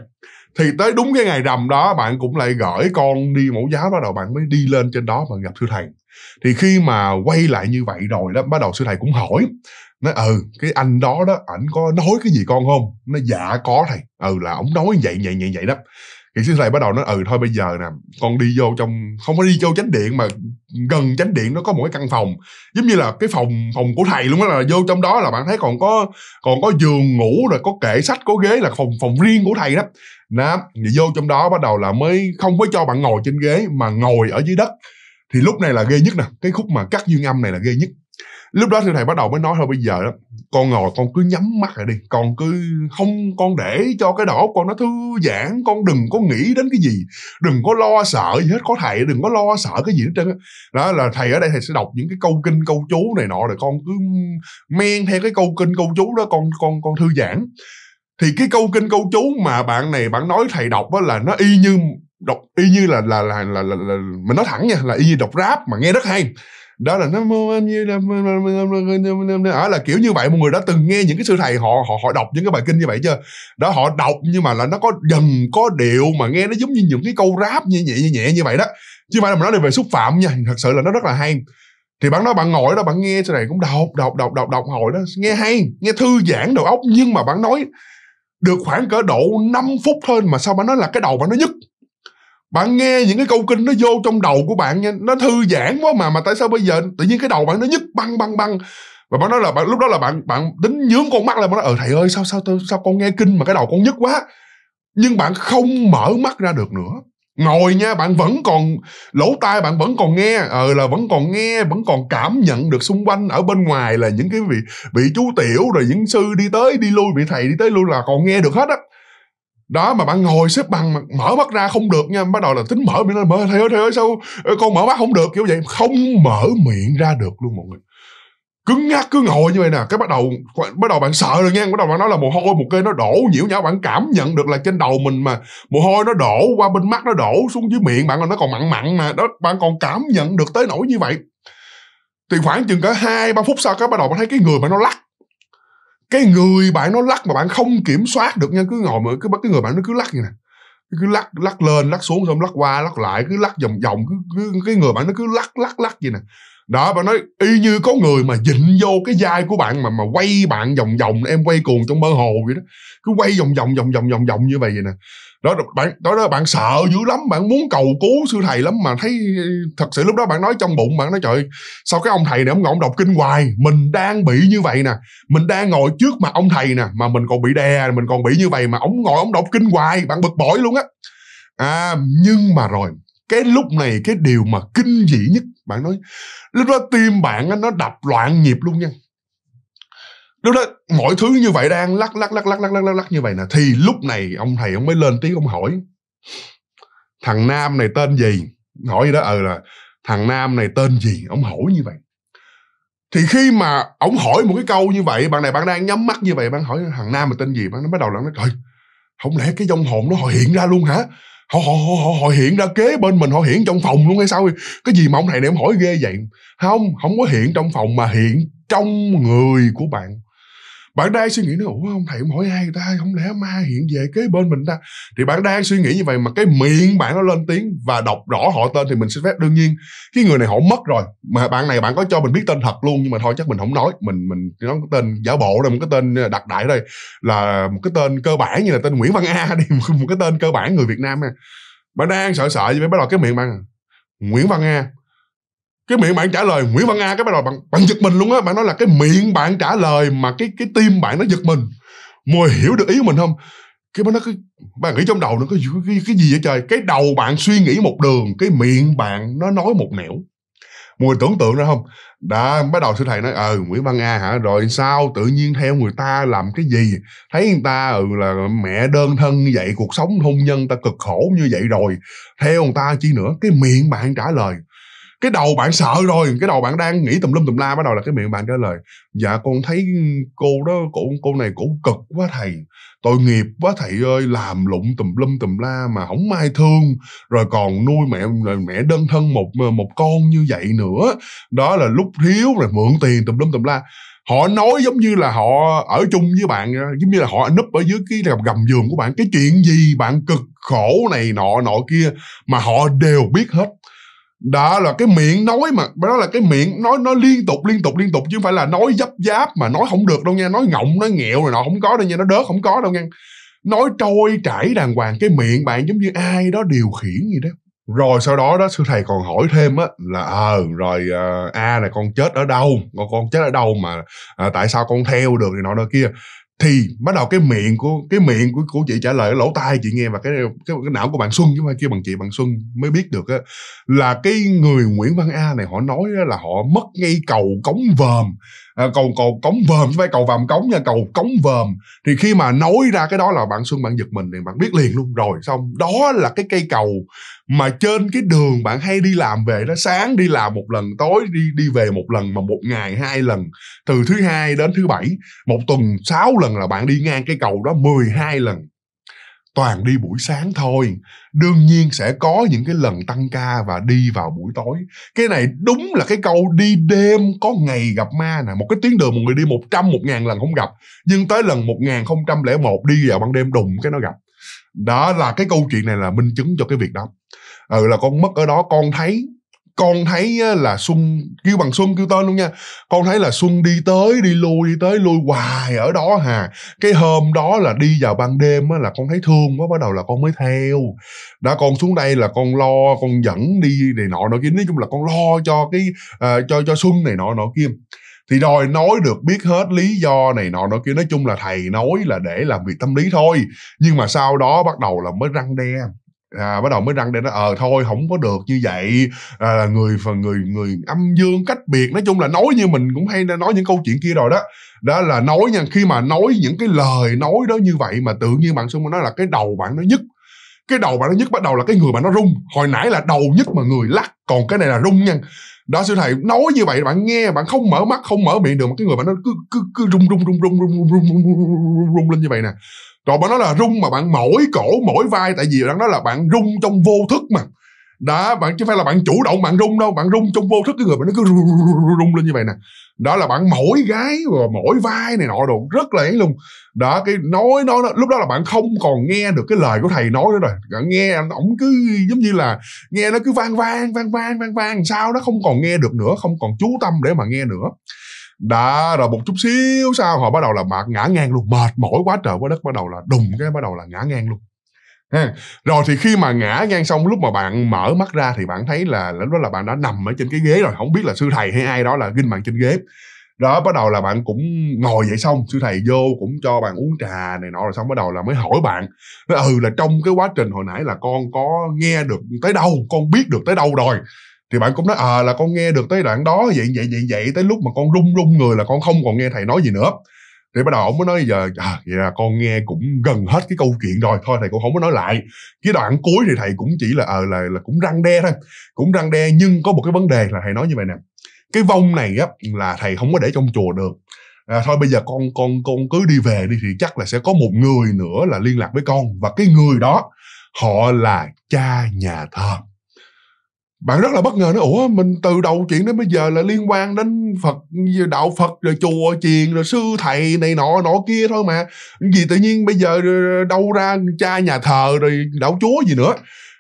thì tới đúng cái ngày rằm đó bạn cũng lại gửi con đi mẫu giáo bắt đầu bạn mới đi lên trên đó mà gặp sư thầy thì khi mà quay lại như vậy rồi đó bắt đầu sư thầy cũng hỏi nói ừ cái anh đó đó ảnh có nói cái gì con không nó dạ có thầy ừ là ổng nói vậy vậy vậy vậy đó cái season này bắt đầu nó ừ thôi bây giờ nè con đi vô trong không có đi vô chánh điện mà gần chánh điện nó có một cái căn phòng giống như là cái phòng phòng của thầy luôn đó là vô trong đó là bạn thấy còn có còn có giường ngủ rồi có kệ sách có ghế là phòng phòng riêng của thầy đó đó thì vô trong đó bắt đầu là mới không có cho bạn ngồi trên ghế mà ngồi ở dưới đất thì lúc này là ghê nhất nè cái khúc mà cắt dương âm này là ghê nhất lúc đó thì thầy bắt đầu mới nói thôi bây giờ đó con ngồi con cứ nhắm mắt lại đi con cứ không con để cho cái đầu con nó thư giãn con đừng có nghĩ đến cái gì đừng có lo sợ gì hết có thầy đừng có lo sợ cái gì hết trơn đó là thầy ở đây thầy sẽ đọc những cái câu kinh câu chú này nọ rồi con cứ men theo cái câu kinh câu chú đó con con con thư giãn thì cái câu kinh câu chú mà bạn này bạn nói thầy đọc á là nó y như đọc y như là là là là, là, là mình nói thẳng nha là y như đọc rap mà nghe rất hay đó là nó mô như là à, là kiểu như vậy một người đã từng nghe những cái sư thầy họ họ họ đọc những cái bài kinh như vậy chưa đó họ đọc nhưng mà là nó có dần có điệu mà nghe nó giống như những cái câu rap như nhẹ nhẹ như vậy đó chứ phải là mình nói về xúc phạm nha thật sự là nó rất là hay thì bạn nói bạn ngồi đó bạn nghe sau này cũng đọc đọc đọc đọc đọc hồi đó nghe hay nghe thư giãn đầu óc nhưng mà bạn nói được khoảng cỡ độ 5 phút thôi mà sao bạn nói là cái đầu bạn nó nhất bạn nghe những cái câu kinh nó vô trong đầu của bạn nha nó thư giãn quá mà mà tại sao bây giờ tự nhiên cái đầu bạn nó nhức băng băng băng và bạn nói là bạn lúc đó là bạn bạn tính nhướng con mắt lên bạn nói ờ thầy ơi sao sao tôi sao con nghe kinh mà cái đầu con nhức quá nhưng bạn không mở mắt ra được nữa ngồi nha bạn vẫn còn lỗ tai bạn vẫn còn nghe ờ là vẫn còn nghe vẫn còn cảm nhận được xung quanh ở bên ngoài là những cái vị vị chú tiểu rồi những sư đi tới đi lui vị thầy đi tới lui là còn nghe được hết á đó mà bạn ngồi xếp bằng mà mở mắt ra không được nha bắt đầu là tính mở miệng ra mở thầy ơi thầy ơi sao con mở mắt không được kiểu vậy không mở miệng ra được luôn mọi người cứng ngắc cứ ngồi như vậy nè cái bắt đầu bắt đầu bạn sợ rồi nha bắt đầu bạn nói là mồ hôi một cây nó đổ nhiễu nhão bạn cảm nhận được là trên đầu mình mà mồ hôi nó đổ qua bên mắt nó đổ xuống dưới miệng bạn còn nó còn mặn mặn mà đó bạn còn cảm nhận được tới nỗi như vậy thì khoảng chừng cả hai ba phút sau các bắt đầu bạn thấy cái người mà nó lắc cái người bạn nó lắc mà bạn không kiểm soát được nha cứ ngồi mà cứ bắt cái người bạn nó cứ lắc như này cứ lắc lắc lên lắc xuống xong lắc qua lắc lại cứ lắc vòng vòng cứ, cứ cái người bạn nó cứ lắc lắc lắc vậy nè đó bạn nói y như có người mà dịnh vô cái vai của bạn mà mà quay bạn vòng vòng em quay cuồng trong mơ hồ vậy đó cứ quay vòng vòng vòng vòng vòng vòng như vậy vậy nè đó bạn đó đó bạn sợ dữ lắm bạn muốn cầu cứu sư thầy lắm mà thấy thật sự lúc đó bạn nói trong bụng bạn nói trời sao cái ông thầy này ông ngọng đọc kinh hoài mình đang bị như vậy nè mình đang ngồi trước mặt ông thầy nè mà mình còn bị đè mình còn bị như vậy mà ông ngồi ông đọc kinh hoài bạn bực bội luôn á à nhưng mà rồi cái lúc này cái điều mà kinh dị nhất bạn nói lúc đó tim bạn nó đập loạn nhịp luôn nha lúc đó mọi thứ như vậy đang lắc lắc lắc lắc lắc lắc lắc lắc như vậy nè thì lúc này ông thầy ông mới lên tiếng ông hỏi thằng nam này tên gì hỏi đó ờ ừ là thằng nam này tên gì ông hỏi như vậy thì khi mà ông hỏi một cái câu như vậy bạn này bạn đang nhắm mắt như vậy bạn hỏi thằng nam này tên gì bạn nó bắt đầu là nó trời không lẽ cái dông hồn nó họ hiện ra luôn hả họ họ họ, họ, họ hiện ra kế bên mình họ hiện trong phòng luôn hay sao cái gì mà ông thầy này ông hỏi ghê vậy không không có hiện trong phòng mà hiện trong người của bạn bạn đang suy nghĩ nó ủa không thầy ông hỏi ai người ta không lẽ ma hiện về kế bên mình ta thì bạn đang suy nghĩ như vậy mà cái miệng bạn nó lên tiếng và đọc rõ họ tên thì mình xin phép đương nhiên cái người này họ mất rồi mà bạn này bạn có cho mình biết tên thật luôn nhưng mà thôi chắc mình không nói mình mình nói cái tên giả bộ đây một cái tên ờ, đặc đại đây là một cái tên cơ bản như là tên Nguyễn Văn A đi một cái tên cơ bản người Việt Nam nè bạn đang sợ sợ như vậy bắt đầu cái miệng bạn à. Nguyễn Văn A cái miệng bạn trả lời Nguyễn Văn A cái bắt đầu bạn bạn giật mình luôn á bạn nói là cái miệng bạn trả lời mà cái cái tim bạn nó giật mình mùi hiểu được ý của mình không cái bạn nó cái bạn nghĩ trong đầu nó có cái, cái, cái gì vậy trời cái đầu bạn suy nghĩ một đường cái miệng bạn nó nói một nẻo mùi tưởng tượng ra không đã bắt đầu sư thầy nói ờ nguyễn văn a hả rồi sao tự nhiên theo người ta làm cái gì thấy người ta ừ là mẹ đơn thân như vậy cuộc sống hôn nhân ta cực khổ như vậy rồi theo người ta chi nữa cái miệng bạn trả lời cái đầu bạn sợ rồi cái đầu bạn đang nghĩ tùm lum tùm la bắt đầu là cái miệng bạn trả lời dạ con thấy cô đó cô cô này cũng cực quá thầy tội nghiệp quá thầy ơi làm lụng tùm lum tùm la mà không ai thương rồi còn nuôi mẹ rồi mẹ đơn thân một một con như vậy nữa đó là lúc thiếu rồi mượn tiền tùm lum tùm la họ nói giống như là họ ở chung với bạn giống như là họ núp ở dưới cái gầm giường của bạn cái chuyện gì bạn cực khổ này nọ nọ kia mà họ đều biết hết đó là cái miệng nói mà đó là cái miệng nói nó liên tục liên tục liên tục chứ không phải là nói dấp giáp mà nói không được đâu nha nói ngọng nói nghẹo rồi nọ không có đâu nha nó đớt không có đâu nha nói trôi chảy đàng hoàng cái miệng bạn giống như ai đó điều khiển gì đó rồi sau đó đó sư thầy còn hỏi thêm á là ờ à, rồi ờ, a à, là con chết ở đâu con chết ở đâu mà à, tại sao con theo được thì nọ nọ kia thì bắt đầu cái miệng của cái miệng của của chị trả lời lỗ tai chị nghe và cái cái, cái não của bạn Xuân chứ không phải kêu bằng chị bằng Xuân mới biết được á là cái người Nguyễn Văn A này họ nói là họ mất ngay cầu cống vòm Ờ, cầu cầu cống vòm chứ phải cầu vàm cống nha cầu cống vòm thì khi mà nói ra cái đó là bạn xuân bạn giật mình thì bạn biết liền luôn rồi xong đó là cái cây cầu mà trên cái đường bạn hay đi làm về đó sáng đi làm một lần tối đi đi về một lần mà một ngày hai lần từ thứ hai đến thứ bảy một tuần sáu lần là bạn đi ngang cái cầu đó 12 lần toàn đi buổi sáng thôi đương nhiên sẽ có những cái lần tăng ca và đi vào buổi tối cái này đúng là cái câu đi đêm có ngày gặp ma nè một cái tuyến đường một người đi một trăm một ngàn lần không gặp nhưng tới lần một ngàn không trăm lẻ một đi vào ban đêm đùng cái nó gặp đó là cái câu chuyện này là minh chứng cho cái việc đó ừ là con mất ở đó con thấy con thấy là xuân kêu bằng xuân kêu tên luôn nha con thấy là xuân đi tới đi lui đi tới lui hoài ở đó hà cái hôm đó là đi vào ban đêm á là con thấy thương quá bắt đầu là con mới theo đã con xuống đây là con lo con dẫn đi này nọ nọ kia nói chung là con lo cho cái uh, cho cho xuân này nọ nọ kia thì rồi nói được biết hết lý do này nọ nọ kia nói chung là thầy nói là để làm việc tâm lý thôi nhưng mà sau đó bắt đầu là mới răng đen à, bắt đầu mới răng để nó ờ thôi không có được như vậy à, là người phần người người âm dương cách biệt nói chung là nói như mình cũng hay nói những câu chuyện kia rồi đó đó là nói nha khi mà nói những cái lời nói đó như vậy mà tự nhiên bạn xung mà nói là cái đầu bạn nó nhất cái đầu bạn nó nhất bắt đầu là cái người bạn nó rung hồi nãy là đầu nhất mà người lắc còn cái này là rung nha đó sư thầy nói như vậy bạn nghe bạn không mở mắt không mở miệng được mà cái người bạn nó cứ cứ cứ rung rung rung rung rung rung rung rung, rung, rung, rung lên như vậy nè rồi bạn nói là rung mà bạn mỏi cổ mỏi vai tại vì bạn nói là bạn rung trong vô thức mà đó bạn chứ phải là bạn chủ động bạn rung đâu bạn rung trong vô thức cái người bạn nó cứ rung lên như vậy nè đó là bạn mỏi gái và ờ, mỏi vai này nọ đồ rất là ấy luôn đó cái nói nói lúc đó là bạn không còn nghe được cái lời của thầy nói nữa rồi nghe ổng cứ giống như là nghe nó cứ vang vang vang vang vang vang sao nó không còn nghe được nữa không còn chú tâm để mà nghe nữa đã rồi một chút xíu sao họ bắt đầu là mệt ngã ngang luôn mệt mỏi quá trời quá đất bắt đầu là đùng cái bắt đầu là ngã ngang luôn ha. rồi thì khi mà ngã ngang xong lúc mà bạn mở mắt ra thì bạn thấy là lúc đó là bạn đã nằm ở trên cái ghế rồi không biết là sư thầy hay ai đó là ghinh bạn trên ghế đó bắt đầu là bạn cũng ngồi dậy xong sư thầy vô cũng cho bạn uống trà này nọ rồi xong bắt đầu là mới hỏi bạn nói ừ là trong cái quá trình hồi nãy là con có nghe được tới đâu con biết được tới đâu rồi thì bạn cũng nói à là con nghe được tới đoạn đó vậy vậy vậy vậy tới lúc mà con run run người là con không còn nghe thầy nói gì nữa thì bắt đầu ông mới nói giờ à, vậy là con nghe cũng gần hết cái câu chuyện rồi thôi thầy cũng không có nói lại cái đoạn cuối thì thầy cũng chỉ là ờ à, là là cũng răng đe thôi cũng răng đe nhưng có một cái vấn đề là thầy nói như vậy nè cái vong này á là thầy không có để trong chùa được à, thôi bây giờ con con con cứ đi về đi thì chắc là sẽ có một người nữa là liên lạc với con và cái người đó họ là cha nhà thờ bạn rất là bất ngờ nó ủa mình từ đầu chuyện đến bây giờ là liên quan đến phật đạo phật rồi chùa chiền rồi sư thầy này nọ nọ kia thôi mà gì tự nhiên bây giờ đâu ra cha nhà thờ rồi đạo chúa gì nữa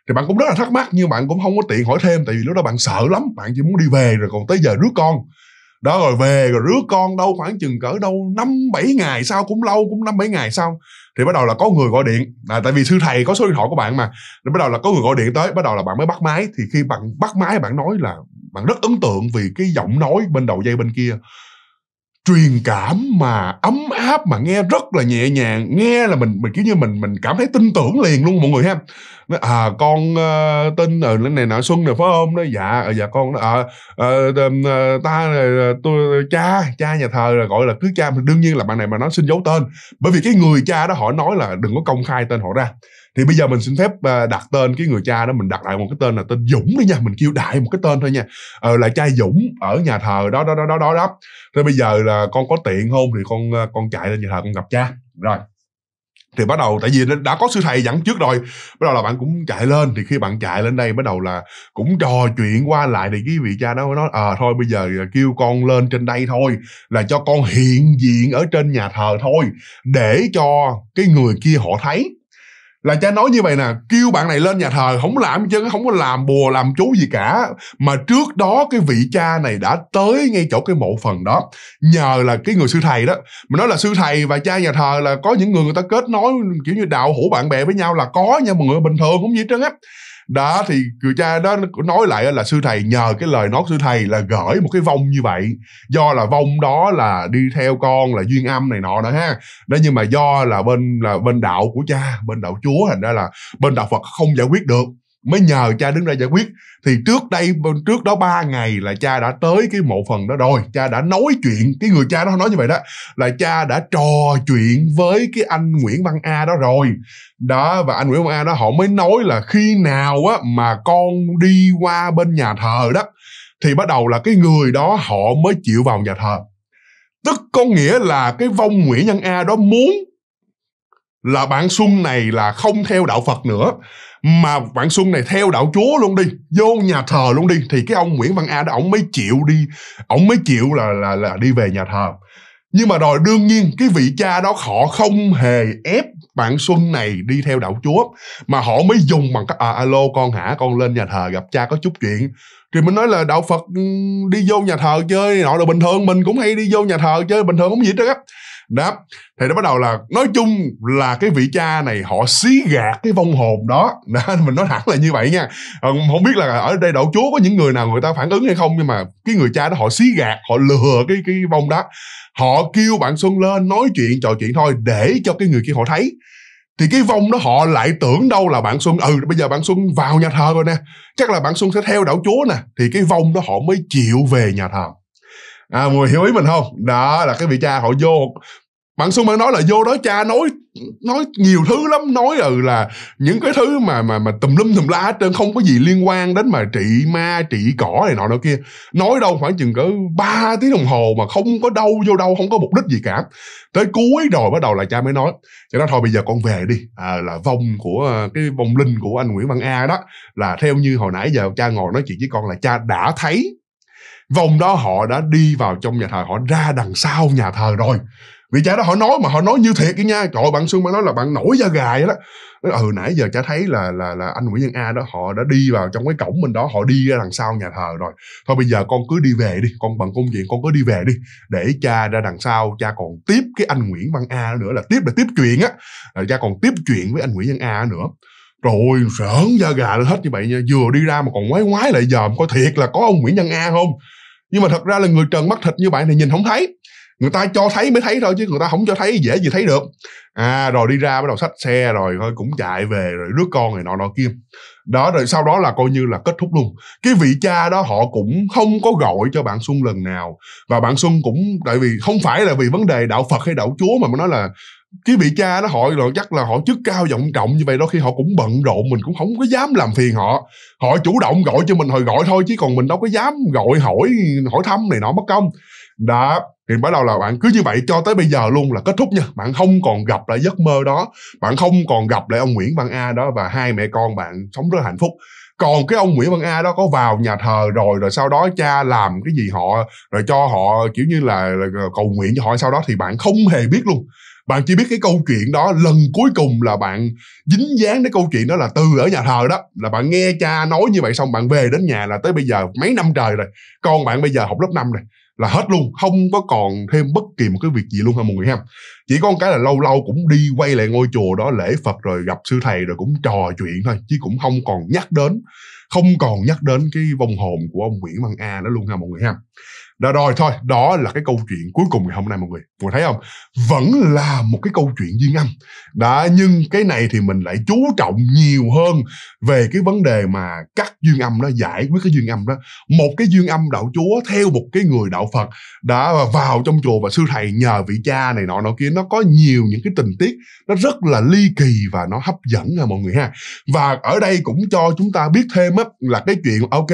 thì bạn cũng rất là thắc mắc nhưng bạn cũng không có tiện hỏi thêm tại vì lúc đó bạn sợ lắm bạn chỉ muốn đi về rồi còn tới giờ rước con đó rồi về rồi rước con đâu khoảng chừng cỡ đâu năm bảy ngày sau cũng lâu cũng năm bảy ngày sau thì bắt đầu là có người gọi điện à, tại vì sư thầy có số điện thoại của bạn mà thì bắt đầu là có người gọi điện tới bắt đầu là bạn mới bắt máy thì khi bạn bắt máy bạn nói là bạn rất ấn tượng vì cái giọng nói bên đầu dây bên kia truyền cảm mà ấm áp mà nghe rất là nhẹ nhàng nghe là mình mình kiểu như mình mình cảm thấy tin tưởng liền luôn mọi người ha nói, à con uh, tin ở lần này nọ xuân rồi phải không đó dạ dạ con đó à, uh, uh, ta ờ, tôi cha cha nhà thờ là gọi là cứ cha đương nhiên là bạn này mà nó xin giấu tên bởi vì cái người cha đó họ nói là đừng có công khai tên họ ra thì bây giờ mình xin phép à, đặt tên cái người cha đó mình đặt lại một cái tên là tên dũng đi nha mình kêu đại một cái tên thôi nha ờ, là cha dũng ở nhà thờ đó đó đó đó đó đó thế bây giờ là con có tiện không thì con à, con chạy lên nhà thờ con gặp cha rồi thì bắt đầu tại vì đã có sư thầy dẫn trước rồi bắt đầu là bạn cũng chạy lên thì khi bạn chạy lên đây bắt đầu là cũng trò chuyện qua lại thì cái vị cha đó nói à thôi bây giờ kêu con lên trên đây thôi là cho con hiện diện ở trên nhà thờ thôi để cho cái người kia họ thấy là cha nói như vậy nè kêu bạn này lên nhà thờ không làm chứ không có làm bùa làm chú gì cả mà trước đó cái vị cha này đã tới ngay chỗ cái mộ phần đó nhờ là cái người sư thầy đó mà nói là sư thầy và cha nhà thờ là có những người người ta kết nối kiểu như đạo hữu bạn bè với nhau là có nha mọi người bình thường không gì hết trơn á đó thì người cha đó nói lại là sư thầy nhờ cái lời nói sư thầy là gửi một cái vong như vậy do là vong đó là đi theo con là duyên âm này nọ nữa ha đó nhưng mà do là bên là bên đạo của cha bên đạo chúa thành ra là bên đạo phật không giải quyết được mới nhờ cha đứng ra giải quyết thì trước đây trước đó ba ngày là cha đã tới cái mộ phần đó rồi cha đã nói chuyện cái người cha đó nói như vậy đó là cha đã trò chuyện với cái anh Nguyễn Văn A đó rồi đó và anh Nguyễn Văn A đó họ mới nói là khi nào á mà con đi qua bên nhà thờ đó thì bắt đầu là cái người đó họ mới chịu vào nhà thờ tức có nghĩa là cái vong Nguyễn Văn A đó muốn là bạn Xuân này là không theo đạo Phật nữa mà bạn Xuân này theo đạo Chúa luôn đi vô nhà thờ luôn đi thì cái ông Nguyễn Văn A đó ông mới chịu đi ông mới chịu là là là đi về nhà thờ nhưng mà rồi đương nhiên cái vị cha đó họ không hề ép bạn Xuân này đi theo đạo Chúa mà họ mới dùng bằng cách à, alo con hả con lên nhà thờ gặp cha có chút chuyện thì mình nói là đạo Phật ừ, đi vô nhà thờ chơi nọ là bình thường mình cũng hay đi vô nhà thờ chơi bình thường không gì hết á đáp thì nó bắt đầu là nói chung là cái vị cha này họ xí gạt cái vong hồn đó đó mình nói thẳng là như vậy nha ờ, không biết là ở đây đậu chúa có những người nào người ta phản ứng hay không nhưng mà cái người cha đó họ xí gạt họ lừa cái cái vong đó họ kêu bạn xuân lên nói chuyện trò chuyện thôi để cho cái người kia họ thấy thì cái vong đó họ lại tưởng đâu là bạn xuân ừ bây giờ bạn xuân vào nhà thờ rồi nè chắc là bạn xuân sẽ theo đạo chúa nè thì cái vong đó họ mới chịu về nhà thờ à, mọi người hiểu ý mình không đó là cái vị cha họ vô bạn xuân bạn nói là vô đó cha nói nói nhiều thứ lắm nói ừ là những cái thứ mà mà mà tùm lum tùm la hết trơn không có gì liên quan đến mà trị ma trị cỏ này nọ nọ kia nói đâu khoảng chừng cỡ 3 tiếng đồng hồ mà không có đâu vô đâu không có mục đích gì cả tới cuối rồi bắt đầu là cha mới nói cho nó thôi bây giờ con về đi à, là vong của ờ, cái vong linh của anh Nguyễn Văn A đó là theo như hồi nãy giờ cha ngồi nói chuyện với con là cha đã thấy vòng đó họ đã đi vào trong nhà thờ họ ra đằng sau nhà thờ rồi vì cha đó họ nói mà họ nói như thiệt cái nha trời bạn xuân bạn nói là bạn nổi da gà gài đó nói, ừ nãy giờ cha thấy là là là anh nguyễn văn a đó họ đã đi vào trong cái cổng mình đó họ đi ra đằng sau nhà thờ rồi thôi bây giờ con cứ đi về đi con bằng công chuyện con cứ đi về đi để cha ra đằng sau cha còn tiếp cái anh nguyễn văn a nữa là tiếp là tiếp chuyện á cha còn tiếp chuyện với anh nguyễn văn a nữa rồi rỡn da gà lên hết như vậy nha vừa đi ra mà còn ngoái ngoái lại giờ có thiệt là có ông nguyễn văn a không nhưng mà thật ra là người trần mắt thịt như bạn thì nhìn không thấy người ta cho thấy mới thấy thôi chứ người ta không cho thấy dễ gì thấy được à rồi đi ra bắt đầu xách xe rồi thôi cũng chạy về rồi đứa con này nọ nọ kia đó rồi sau đó là coi như là kết thúc luôn cái vị cha đó họ cũng không có gọi cho bạn xuân lần nào và bạn xuân cũng tại vì không phải là vì vấn đề đạo phật hay đạo chúa mà nó nói là cái vị cha đó họ rồi chắc là họ chức cao vọng trọng như vậy đó khi họ cũng bận rộn mình cũng không có dám làm phiền họ họ chủ động gọi cho mình hồi gọi thôi chứ còn mình đâu có dám gọi hỏi hỏi thăm này nọ mất công đã thì bắt đầu là bạn cứ như vậy cho tới bây giờ luôn là kết thúc nha bạn không còn gặp lại giấc mơ đó bạn không còn gặp lại ông Nguyễn Văn A đó và hai mẹ con bạn sống rất hạnh phúc còn cái ông Nguyễn Văn A đó có vào nhà thờ rồi rồi sau đó cha làm cái gì họ rồi cho họ kiểu như là cầu nguyện cho họ sau đó thì bạn không hề biết luôn bạn chỉ biết cái câu chuyện đó lần cuối cùng là bạn dính dáng đến câu chuyện đó là từ ở nhà thờ đó là bạn nghe cha nói như vậy xong bạn về đến nhà là tới bây giờ mấy năm trời rồi con bạn bây giờ học lớp 5 này là hết luôn không có còn thêm bất kỳ một cái việc gì luôn ha mọi người ha chỉ có một cái là lâu lâu cũng đi quay lại ngôi chùa đó lễ phật rồi gặp sư thầy rồi cũng trò chuyện thôi chứ cũng không còn nhắc đến không còn nhắc đến cái vong hồn của ông nguyễn văn a đó luôn ha mọi người ha đó rồi thôi, đó là cái câu chuyện cuối cùng ngày hôm nay mọi người. Mọi người thấy không? Vẫn là một cái câu chuyện duyên âm. Đã nhưng cái này thì mình lại chú trọng nhiều hơn về cái vấn đề mà cắt duyên âm đó, giải quyết cái duyên âm đó. Một cái duyên âm đạo chúa theo một cái người đạo Phật đã vào trong chùa và sư thầy nhờ vị cha này nọ nọ kia nó có nhiều những cái tình tiết nó rất là ly kỳ và nó hấp dẫn à mọi người ha. Và ở đây cũng cho chúng ta biết thêm á là cái chuyện ok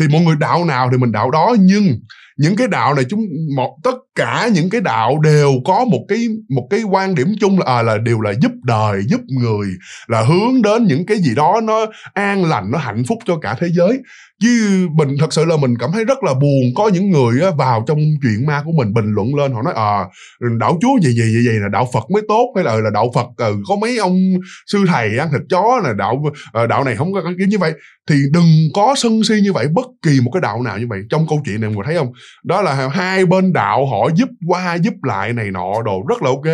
thì mọi người đạo nào thì mình đạo đó nhưng những cái đạo này chúng một tất cả những cái đạo đều có một cái một cái quan điểm chung là à, là đều là giúp đời giúp người là hướng đến những cái gì đó nó an lành nó hạnh phúc cho cả thế giới chứ mình thật sự là mình cảm thấy rất là buồn có những người á, vào trong chuyện ma của mình bình luận lên họ nói à đạo chúa gì gì gì gì là đạo phật mới tốt hay là ừ, là đạo phật ừ, có mấy ông sư thầy ăn thịt chó là đạo ờ, đạo này không có kiểu như vậy thì đừng có sân si như vậy bất kỳ một cái đạo nào như vậy trong câu chuyện này mọi người thấy không đó là hai bên đạo hỏi giúp qua giúp lại này nọ đồ rất là ok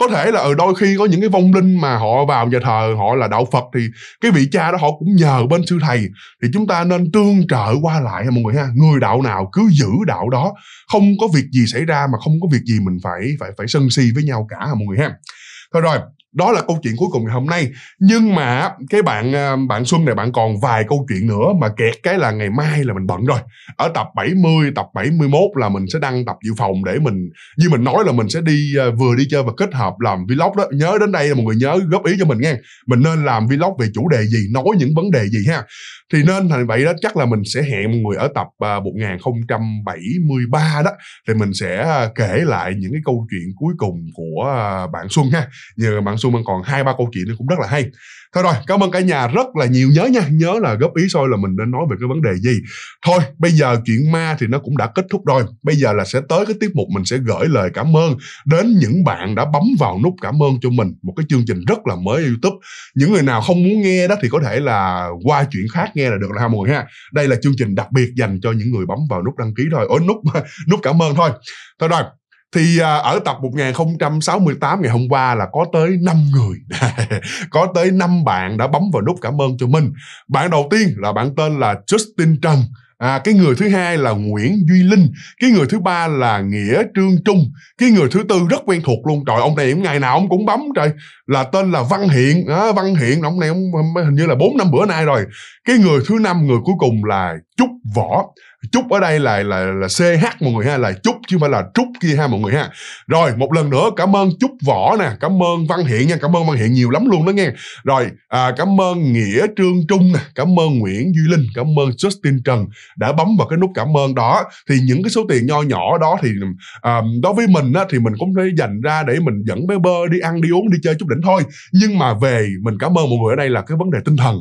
có thể là ở ừ, đôi khi có những cái vong linh mà họ vào nhà thờ họ là đạo phật thì cái vị cha đó họ cũng nhờ bên sư thầy thì chúng ta nên tương trợ qua lại mọi người ha người đạo nào cứ giữ đạo đó không có việc gì xảy ra mà không có việc gì mình phải phải phải sân si với nhau cả mọi người ha thôi rồi đó là câu chuyện cuối cùng ngày hôm nay nhưng mà cái bạn à, bạn xuân này bạn còn vài câu chuyện nữa mà kẹt cái là ngày mai là mình bận rồi ở tập 70 tập 71 là mình sẽ đăng tập dự phòng để mình như mình nói là mình sẽ đi à, vừa đi chơi và kết hợp làm vlog đó nhớ đến đây là mọi người nhớ góp ý cho mình nghe mình nên làm vlog về chủ đề gì nói những vấn đề gì ha thì nên thành vậy đó chắc là mình sẽ hẹn một người ở tập 1073 à, đó thì mình sẽ à, kể lại những cái câu chuyện cuối cùng của à, bạn Xuân ha. nhờ bạn Xuân còn hai ba câu chuyện cũng rất là hay thôi rồi cảm ơn cả nhà rất là nhiều nhớ nha nhớ là góp ý soi là mình nên nói về cái vấn đề gì thôi bây giờ chuyện ma thì nó cũng đã kết thúc rồi bây giờ là sẽ tới cái tiết mục mình sẽ gửi lời cảm ơn đến những bạn đã bấm vào nút cảm ơn cho mình một cái chương trình rất là mới ở youtube những người nào không muốn nghe đó thì có thể là qua chuyện khác nghe là được là ha mọi người ha đây là chương trình đặc biệt dành cho những người bấm vào nút đăng ký thôi ối nút nút cảm ơn thôi thôi rồi thì à, ở tập 1068 ngày hôm qua là có tới 5 người có tới 5 bạn đã bấm vào nút cảm ơn cho mình bạn đầu tiên là bạn tên là Justin Trần À, cái người thứ hai là Nguyễn Duy Linh Cái người thứ ba là Nghĩa Trương Trung Cái người thứ tư rất quen thuộc luôn Trời ông này ngày nào ông cũng bấm trời Là tên là Văn Hiện à, Văn Hiện ông này ông, hình như là 4 năm bữa nay rồi Cái người thứ năm người cuối cùng là Trúc Võ chúc ở đây là là là ch mọi người ha là chúc chứ không phải là trúc kia ha mọi người ha rồi một lần nữa cảm ơn chúc võ nè cảm ơn văn hiện nha cảm ơn văn hiện nhiều lắm luôn đó nghe rồi à, cảm ơn nghĩa trương trung nè cảm ơn nguyễn duy linh cảm ơn justin trần đã bấm vào cái nút cảm ơn đó thì những cái số tiền nho nhỏ đó thì à, đối với mình á, thì mình cũng phải dành ra để mình dẫn bé bơ đi ăn đi uống đi chơi chút đỉnh thôi nhưng mà về mình cảm ơn mọi người ở đây là cái vấn đề tinh thần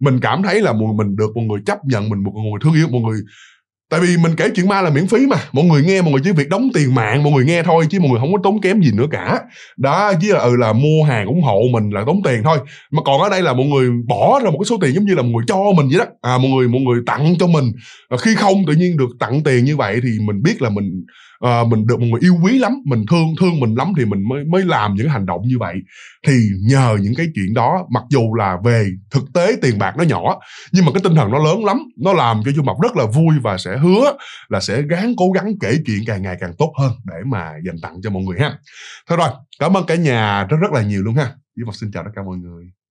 mình cảm thấy là mình được mọi người chấp nhận mình một người thương yêu mọi người tại vì mình kể chuyện ma là miễn phí mà mọi người nghe mọi người chỉ việc đóng tiền mạng mọi người nghe thôi chứ mọi người không có tốn kém gì nữa cả đó chứ là ừ là mua hàng ủng hộ mình là tốn tiền thôi mà còn ở đây là mọi người bỏ ra một cái số tiền giống như là mọi người cho mình vậy đó à mọi người mọi người tặng cho mình à, khi không tự nhiên được tặng tiền như vậy thì mình biết là mình à, mình được một người yêu quý lắm mình thương thương mình lắm thì mình mới mới làm những hành động như vậy thì nhờ những cái chuyện đó mặc dù là về thực tế tiền bạc nó nhỏ nhưng mà cái tinh thần nó lớn lắm nó làm cho dương mập rất là vui và sẽ hứa là sẽ gắng cố gắng kể chuyện càng ngày càng tốt hơn để mà dành tặng cho mọi người ha thôi rồi cảm ơn cả nhà rất rất là nhiều luôn ha dương mập xin chào tất cả mọi người